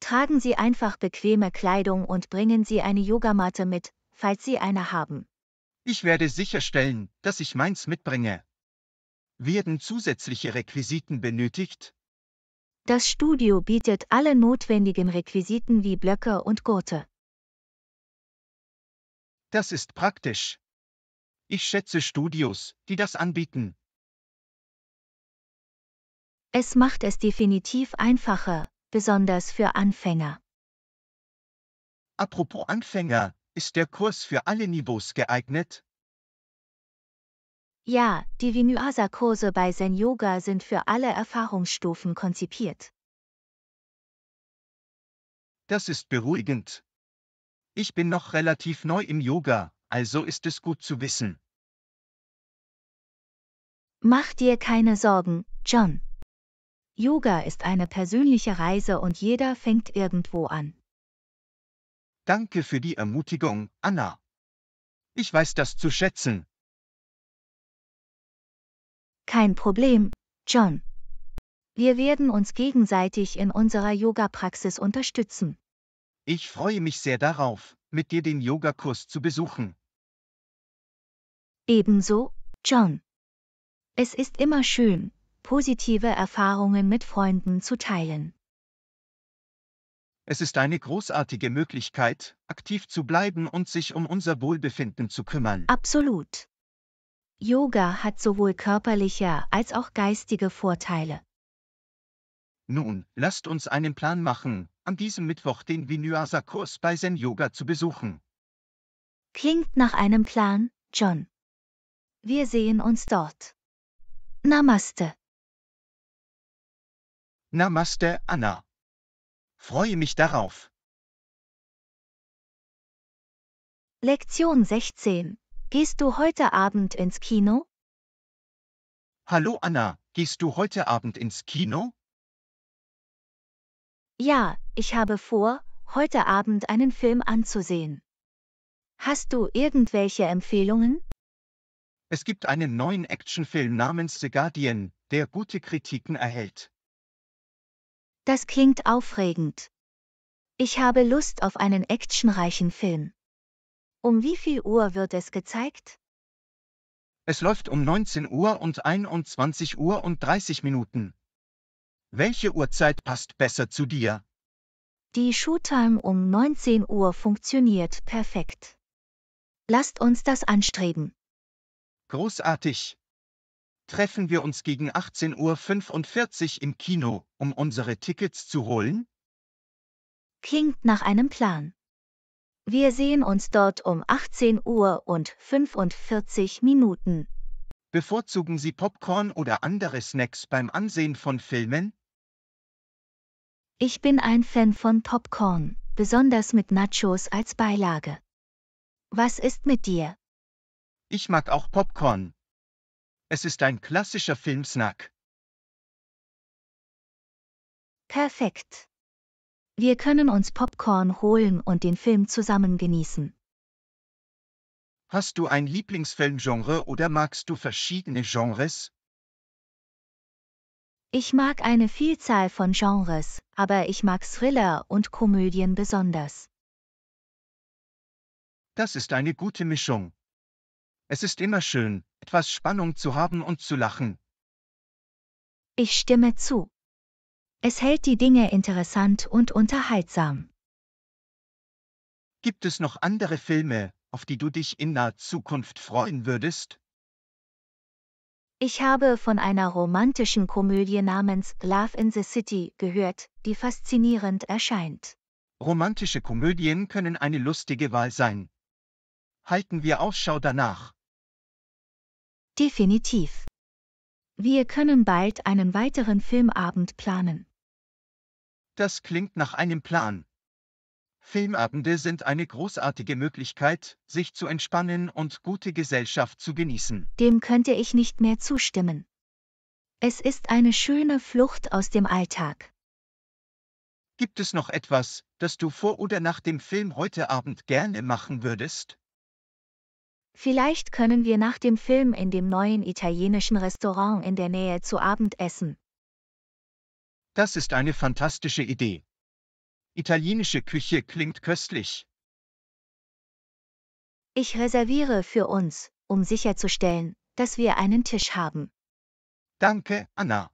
Tragen Sie einfach bequeme Kleidung und bringen Sie eine Yogamatte mit, falls Sie eine haben. Ich werde sicherstellen, dass ich meins mitbringe. Werden zusätzliche Requisiten benötigt? Das Studio bietet alle notwendigen Requisiten wie Blöcke und Gurte. Das ist praktisch. Ich schätze Studios, die das anbieten. Es macht es definitiv einfacher, besonders für Anfänger. Apropos Anfänger, ist der Kurs für alle Niveaus geeignet? Ja, die Vinyasa-Kurse bei Zen Yoga sind für alle Erfahrungsstufen konzipiert. Das ist beruhigend. Ich bin noch relativ neu im Yoga, also ist es gut zu wissen. Mach dir keine Sorgen, John. Yoga ist eine persönliche Reise und jeder fängt irgendwo an. Danke für die Ermutigung, Anna. Ich weiß das zu schätzen. Kein Problem, John. Wir werden uns gegenseitig in unserer Yoga-Praxis unterstützen. Ich freue mich sehr darauf, mit dir den Yogakurs zu besuchen. Ebenso, John. Es ist immer schön, positive Erfahrungen mit Freunden zu teilen. Es ist eine großartige Möglichkeit, aktiv zu bleiben und sich um unser Wohlbefinden zu kümmern. Absolut. Yoga hat sowohl körperliche als auch geistige Vorteile. Nun, lasst uns einen Plan machen, an diesem Mittwoch den Vinyasa-Kurs bei Zen Yoga zu besuchen. Klingt nach einem Plan, John. Wir sehen uns dort. Namaste. Namaste, Anna. Freue mich darauf. Lektion 16. Gehst du heute Abend ins Kino? Hallo Anna, gehst du heute Abend ins Kino? Ja, ich habe vor, heute Abend einen Film anzusehen. Hast du irgendwelche Empfehlungen? Es gibt einen neuen Actionfilm namens The Guardian, der gute Kritiken erhält. Das klingt aufregend. Ich habe Lust auf einen actionreichen Film. Um wie viel Uhr wird es gezeigt? Es läuft um 19 Uhr und 21 Uhr und 30 Minuten. Welche Uhrzeit passt besser zu dir? Die Showtime um 19 Uhr funktioniert perfekt. Lasst uns das anstreben. Großartig. Treffen wir uns gegen 18.45 Uhr im Kino, um unsere Tickets zu holen? Klingt nach einem Plan. Wir sehen uns dort um 18 Uhr und 45 Minuten. Bevorzugen Sie Popcorn oder andere Snacks beim Ansehen von Filmen? Ich bin ein Fan von Popcorn, besonders mit Nachos als Beilage. Was ist mit dir? Ich mag auch Popcorn. Es ist ein klassischer Filmsnack. Perfekt. Wir können uns Popcorn holen und den Film zusammen genießen. Hast du ein Lieblingsfilmgenre oder magst du verschiedene Genres? Ich mag eine Vielzahl von Genres, aber ich mag Thriller und Komödien besonders. Das ist eine gute Mischung. Es ist immer schön, etwas Spannung zu haben und zu lachen. Ich stimme zu. Es hält die Dinge interessant und unterhaltsam. Gibt es noch andere Filme, auf die du dich in naher Zukunft freuen würdest? Ich habe von einer romantischen Komödie namens Love in the City gehört, die faszinierend erscheint. Romantische Komödien können eine lustige Wahl sein. Halten wir Ausschau danach. Definitiv. Wir können bald einen weiteren Filmabend planen. Das klingt nach einem Plan. Filmabende sind eine großartige Möglichkeit, sich zu entspannen und gute Gesellschaft zu genießen. Dem könnte ich nicht mehr zustimmen. Es ist eine schöne Flucht aus dem Alltag. Gibt es noch etwas, das du vor oder nach dem Film heute Abend gerne machen würdest? Vielleicht können wir nach dem Film in dem neuen italienischen Restaurant in der Nähe zu Abend essen. Das ist eine fantastische Idee. Italienische Küche klingt köstlich. Ich reserviere für uns, um sicherzustellen, dass wir einen Tisch haben. Danke, Anna.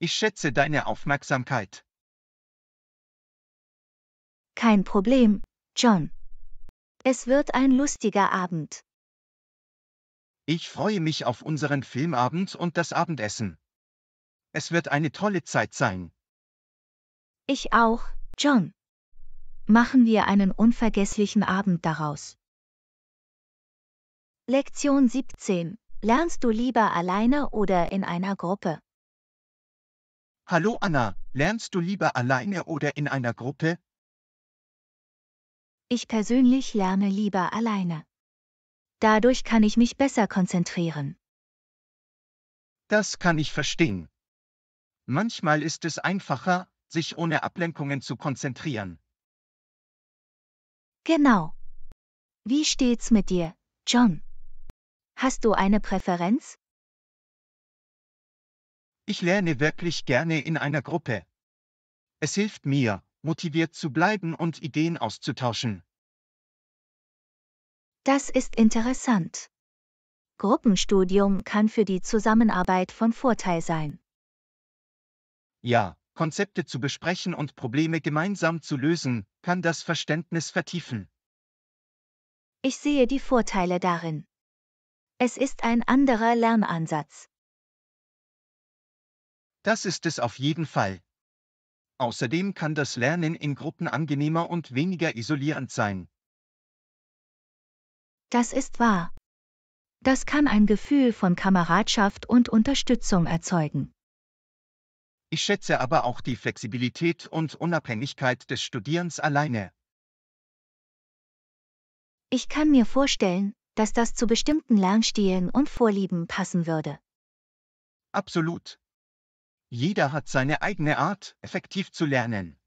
Ich schätze deine Aufmerksamkeit. Kein Problem, John. Es wird ein lustiger Abend. Ich freue mich auf unseren Filmabend und das Abendessen. Es wird eine tolle Zeit sein. Ich auch, John. Machen wir einen unvergesslichen Abend daraus. Lektion 17. Lernst du lieber alleine oder in einer Gruppe? Hallo Anna, lernst du lieber alleine oder in einer Gruppe? Ich persönlich lerne lieber alleine. Dadurch kann ich mich besser konzentrieren. Das kann ich verstehen. Manchmal ist es einfacher, sich ohne Ablenkungen zu konzentrieren. Genau. Wie steht's mit dir, John? Hast du eine Präferenz? Ich lerne wirklich gerne in einer Gruppe. Es hilft mir, motiviert zu bleiben und Ideen auszutauschen. Das ist interessant. Gruppenstudium kann für die Zusammenarbeit von Vorteil sein. Ja, Konzepte zu besprechen und Probleme gemeinsam zu lösen, kann das Verständnis vertiefen. Ich sehe die Vorteile darin. Es ist ein anderer Lernansatz. Das ist es auf jeden Fall. Außerdem kann das Lernen in Gruppen angenehmer und weniger isolierend sein. Das ist wahr. Das kann ein Gefühl von Kameradschaft und Unterstützung erzeugen. Ich schätze aber auch die Flexibilität und Unabhängigkeit des Studierens alleine. Ich kann mir vorstellen, dass das zu bestimmten Lernstilen und Vorlieben passen würde. Absolut. Jeder hat seine eigene Art, effektiv zu lernen.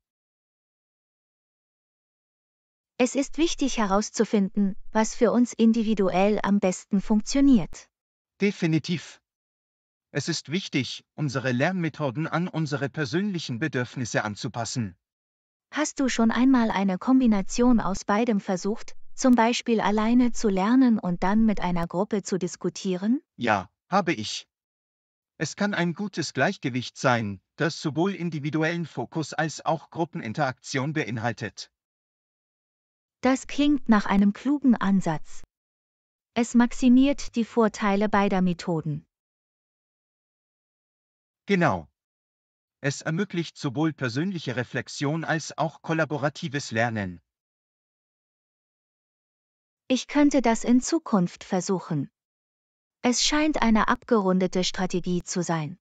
Es ist wichtig herauszufinden, was für uns individuell am besten funktioniert. Definitiv. Es ist wichtig, unsere Lernmethoden an unsere persönlichen Bedürfnisse anzupassen. Hast du schon einmal eine Kombination aus beidem versucht, zum Beispiel alleine zu lernen und dann mit einer Gruppe zu diskutieren? Ja, habe ich. Es kann ein gutes Gleichgewicht sein, das sowohl individuellen Fokus als auch Gruppeninteraktion beinhaltet. Das klingt nach einem klugen Ansatz. Es maximiert die Vorteile beider Methoden. Genau. Es ermöglicht sowohl persönliche Reflexion als auch kollaboratives Lernen. Ich könnte das in Zukunft versuchen. Es scheint eine abgerundete Strategie zu sein.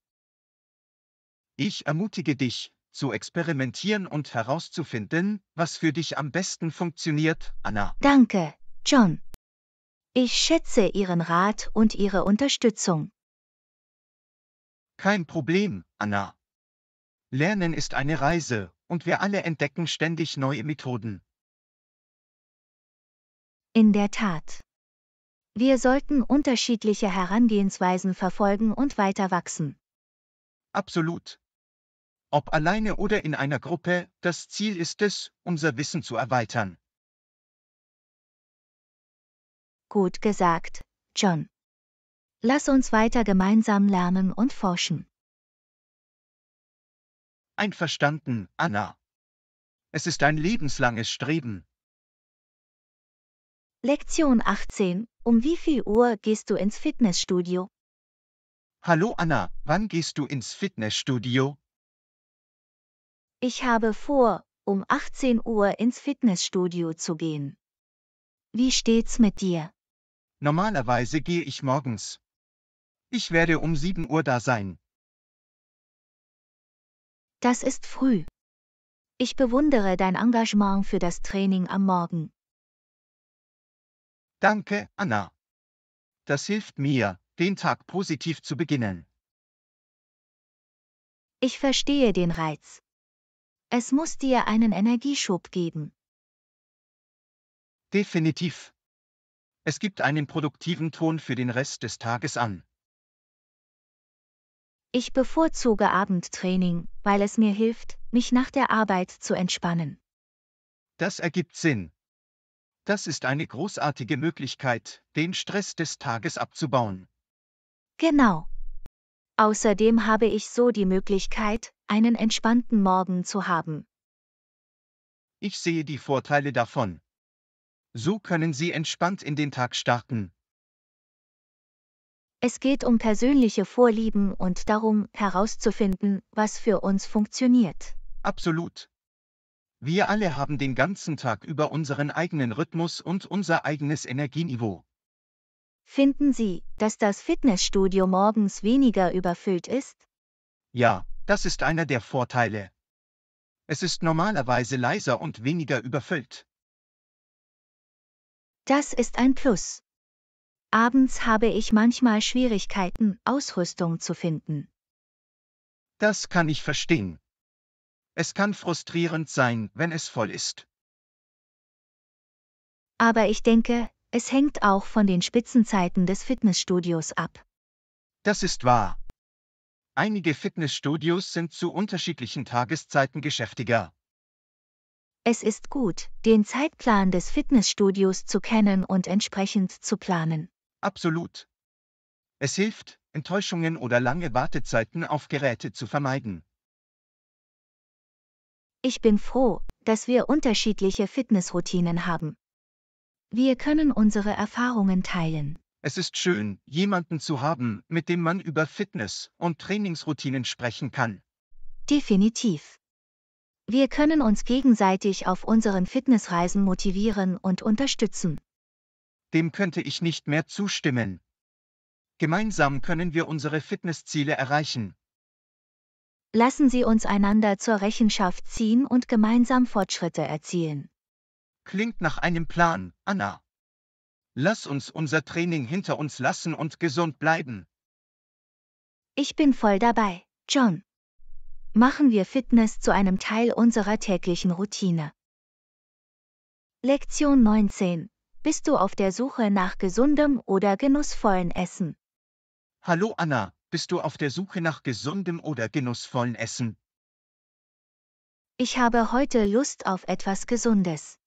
Ich ermutige dich, zu experimentieren und herauszufinden, was für dich am besten funktioniert, Anna. Danke, John. Ich schätze Ihren Rat und Ihre Unterstützung. Kein Problem, Anna. Lernen ist eine Reise, und wir alle entdecken ständig neue Methoden. In der Tat. Wir sollten unterschiedliche Herangehensweisen verfolgen und weiter wachsen. Absolut. Ob alleine oder in einer Gruppe, das Ziel ist es, unser Wissen zu erweitern. Gut gesagt, John. Lass uns weiter gemeinsam lernen und forschen. Einverstanden, Anna. Es ist ein lebenslanges Streben. Lektion 18. Um wie viel Uhr gehst du ins Fitnessstudio? Hallo Anna, wann gehst du ins Fitnessstudio? Ich habe vor, um 18 Uhr ins Fitnessstudio zu gehen. Wie steht's mit dir? Normalerweise gehe ich morgens, ich werde um 7 Uhr da sein. Das ist früh. Ich bewundere dein Engagement für das Training am Morgen. Danke, Anna. Das hilft mir, den Tag positiv zu beginnen. Ich verstehe den Reiz. Es muss dir einen Energieschub geben. Definitiv. Es gibt einen produktiven Ton für den Rest des Tages an. Ich bevorzuge Abendtraining, weil es mir hilft, mich nach der Arbeit zu entspannen. Das ergibt Sinn. Das ist eine großartige Möglichkeit, den Stress des Tages abzubauen. Genau. Außerdem habe ich so die Möglichkeit, einen entspannten Morgen zu haben. Ich sehe die Vorteile davon. So können Sie entspannt in den Tag starten, es geht um persönliche Vorlieben und darum herauszufinden, was für uns funktioniert. Absolut. Wir alle haben den ganzen Tag über unseren eigenen Rhythmus und unser eigenes Energieniveau. Finden Sie, dass das Fitnessstudio morgens weniger überfüllt ist? Ja, das ist einer der Vorteile. Es ist normalerweise leiser und weniger überfüllt. Das ist ein Plus. Abends habe ich manchmal Schwierigkeiten, Ausrüstung zu finden. Das kann ich verstehen. Es kann frustrierend sein, wenn es voll ist. Aber ich denke, es hängt auch von den Spitzenzeiten des Fitnessstudios ab. Das ist wahr. Einige Fitnessstudios sind zu unterschiedlichen Tageszeiten geschäftiger. Es ist gut, den Zeitplan des Fitnessstudios zu kennen und entsprechend zu planen. Absolut. Es hilft, Enttäuschungen oder lange Wartezeiten auf Geräte zu vermeiden. Ich bin froh, dass wir unterschiedliche Fitnessroutinen haben. Wir können unsere Erfahrungen teilen. Es ist schön, jemanden zu haben, mit dem man über Fitness und Trainingsroutinen sprechen kann. Definitiv. Wir können uns gegenseitig auf unseren Fitnessreisen motivieren und unterstützen dem könnte ich nicht mehr zustimmen. Gemeinsam können wir unsere Fitnessziele erreichen. Lassen Sie uns einander zur Rechenschaft ziehen und gemeinsam Fortschritte erzielen. Klingt nach einem Plan, Anna. Lass uns unser Training hinter uns lassen und gesund bleiben. Ich bin voll dabei, John. Machen wir Fitness zu einem Teil unserer täglichen Routine. Lektion 19 bist du auf der Suche nach gesundem oder genussvollen Essen? Hallo Anna, bist du auf der Suche nach gesundem oder genussvollen Essen? Ich habe heute Lust auf etwas Gesundes.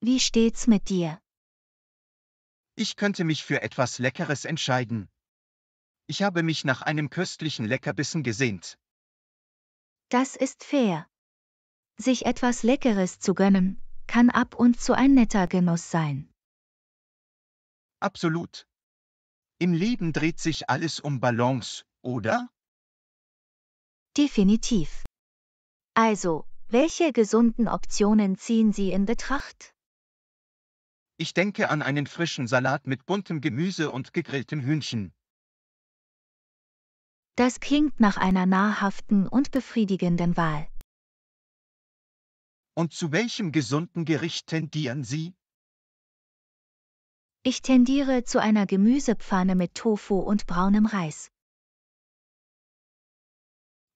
Wie steht's mit dir? Ich könnte mich für etwas Leckeres entscheiden. Ich habe mich nach einem köstlichen Leckerbissen gesehnt. Das ist fair. Sich etwas Leckeres zu gönnen, kann ab und zu ein netter Genuss sein. Absolut. Im Leben dreht sich alles um Balance, oder? Definitiv. Also, welche gesunden Optionen ziehen Sie in Betracht? Ich denke an einen frischen Salat mit buntem Gemüse und gegrilltem Hühnchen. Das klingt nach einer nahrhaften und befriedigenden Wahl. Und zu welchem gesunden Gericht tendieren Sie? Ich tendiere zu einer Gemüsepfanne mit Tofu und braunem Reis.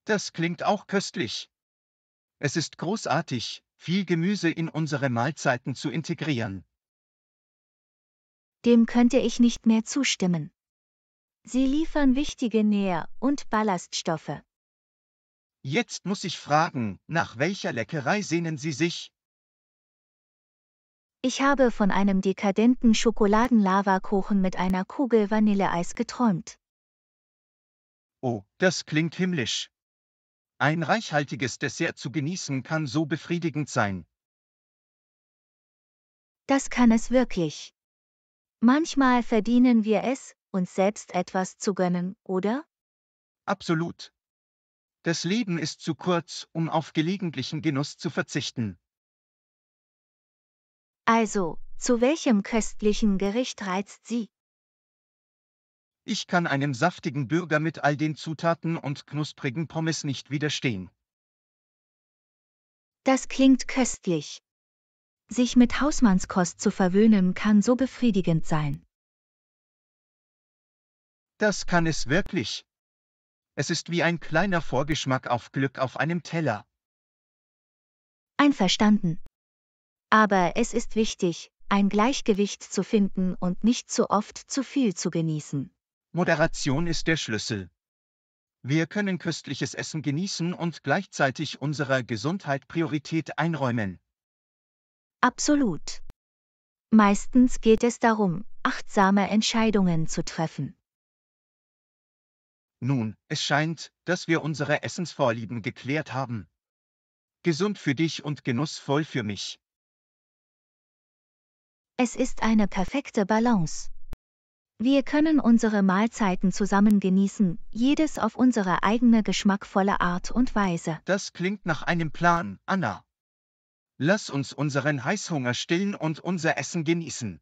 Das klingt auch köstlich. Es ist großartig, viel Gemüse in unsere Mahlzeiten zu integrieren. Dem könnte ich nicht mehr zustimmen. Sie liefern wichtige Nähr- und Ballaststoffe. Jetzt muss ich fragen, nach welcher Leckerei sehnen Sie sich? Ich habe von einem dekadenten Schokoladenlavakuchen mit einer Kugel Vanilleeis geträumt. Oh, das klingt himmlisch. Ein reichhaltiges Dessert zu genießen kann so befriedigend sein. Das kann es wirklich. Manchmal verdienen wir es, uns selbst etwas zu gönnen, oder? Absolut. Das Leben ist zu kurz, um auf gelegentlichen Genuss zu verzichten. Also, zu welchem köstlichen Gericht reizt sie? Ich kann einem saftigen Bürger mit all den Zutaten und knusprigen Pommes nicht widerstehen. Das klingt köstlich. Sich mit Hausmannskost zu verwöhnen kann so befriedigend sein. Das kann es wirklich. Es ist wie ein kleiner Vorgeschmack auf Glück auf einem Teller. Einverstanden. Aber es ist wichtig, ein Gleichgewicht zu finden und nicht zu oft zu viel zu genießen. Moderation ist der Schlüssel. Wir können köstliches Essen genießen und gleichzeitig unserer Gesundheit Priorität einräumen. Absolut. Meistens geht es darum, achtsame Entscheidungen zu treffen. Nun, es scheint, dass wir unsere Essensvorlieben geklärt haben. Gesund für dich und genussvoll für mich. Es ist eine perfekte Balance. Wir können unsere Mahlzeiten zusammen genießen, jedes auf unsere eigene geschmackvolle Art und Weise. Das klingt nach einem Plan, Anna. Lass uns unseren Heißhunger stillen und unser Essen genießen.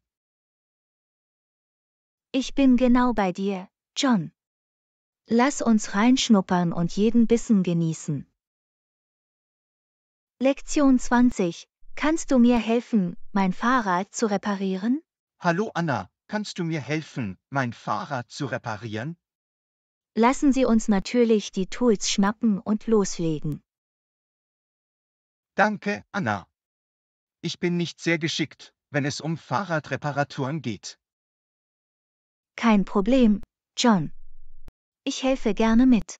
Ich bin genau bei dir, John. Lass uns reinschnuppern und jeden Bissen genießen. Lektion 20. Kannst du mir helfen, mein Fahrrad zu reparieren? Hallo Anna, kannst du mir helfen, mein Fahrrad zu reparieren? Lassen Sie uns natürlich die Tools schnappen und loslegen. Danke, Anna. Ich bin nicht sehr geschickt, wenn es um Fahrradreparaturen geht. Kein Problem, John. Ich helfe gerne mit.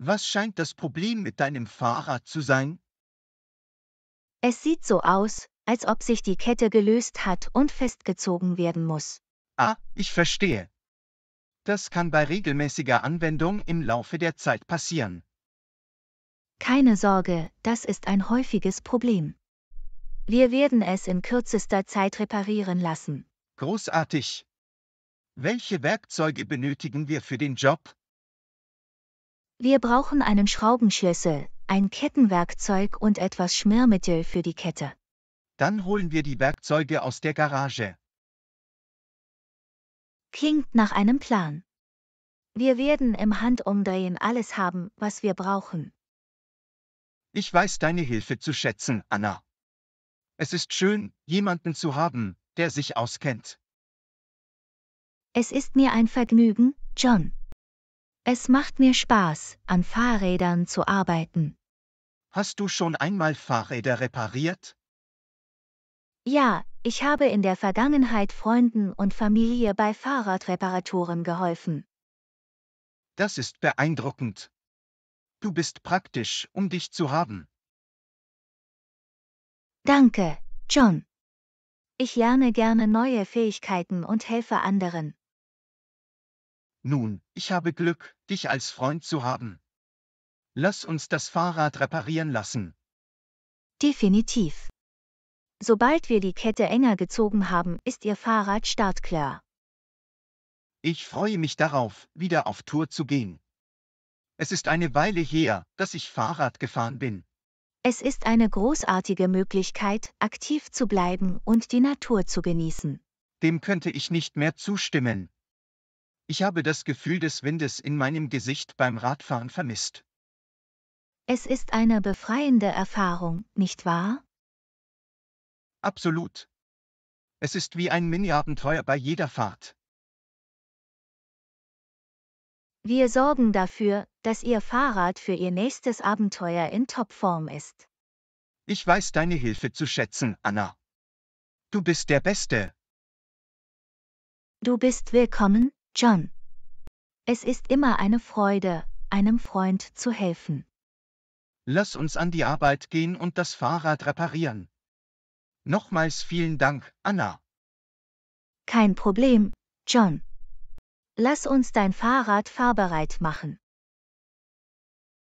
Was scheint das Problem mit deinem Fahrrad zu sein? Es sieht so aus, als ob sich die Kette gelöst hat und festgezogen werden muss. Ah, ich verstehe. Das kann bei regelmäßiger Anwendung im Laufe der Zeit passieren. Keine Sorge, das ist ein häufiges Problem. Wir werden es in kürzester Zeit reparieren lassen. Großartig. Welche Werkzeuge benötigen wir für den Job? Wir brauchen einen Schraubenschlüssel, ein Kettenwerkzeug und etwas Schmiermittel für die Kette. Dann holen wir die Werkzeuge aus der Garage. Klingt nach einem Plan. Wir werden im Handumdrehen alles haben, was wir brauchen. Ich weiß deine Hilfe zu schätzen, Anna. Es ist schön, jemanden zu haben, der sich auskennt. Es ist mir ein Vergnügen, John. Es macht mir Spaß, an Fahrrädern zu arbeiten. Hast du schon einmal Fahrräder repariert? Ja, ich habe in der Vergangenheit Freunden und Familie bei Fahrradreparaturen geholfen. Das ist beeindruckend. Du bist praktisch, um dich zu haben. Danke, John. Ich lerne gerne neue Fähigkeiten und helfe anderen. Nun, ich habe Glück, dich als Freund zu haben. Lass uns das Fahrrad reparieren lassen. Definitiv. Sobald wir die Kette enger gezogen haben, ist Ihr Fahrrad startklar. Ich freue mich darauf, wieder auf Tour zu gehen. Es ist eine Weile her, dass ich Fahrrad gefahren bin. Es ist eine großartige Möglichkeit, aktiv zu bleiben und die Natur zu genießen. Dem könnte ich nicht mehr zustimmen. Ich habe das Gefühl des Windes in meinem Gesicht beim Radfahren vermisst. Es ist eine befreiende Erfahrung, nicht wahr? Absolut. Es ist wie ein Mini-Abenteuer bei jeder Fahrt. Wir sorgen dafür, dass Ihr Fahrrad für Ihr nächstes Abenteuer in Topform ist. Ich weiß deine Hilfe zu schätzen, Anna. Du bist der Beste. Du bist willkommen, John. Es ist immer eine Freude, einem Freund zu helfen. Lass uns an die Arbeit gehen und das Fahrrad reparieren. Nochmals vielen Dank, Anna. Kein Problem, John. Lass uns dein Fahrrad fahrbereit machen.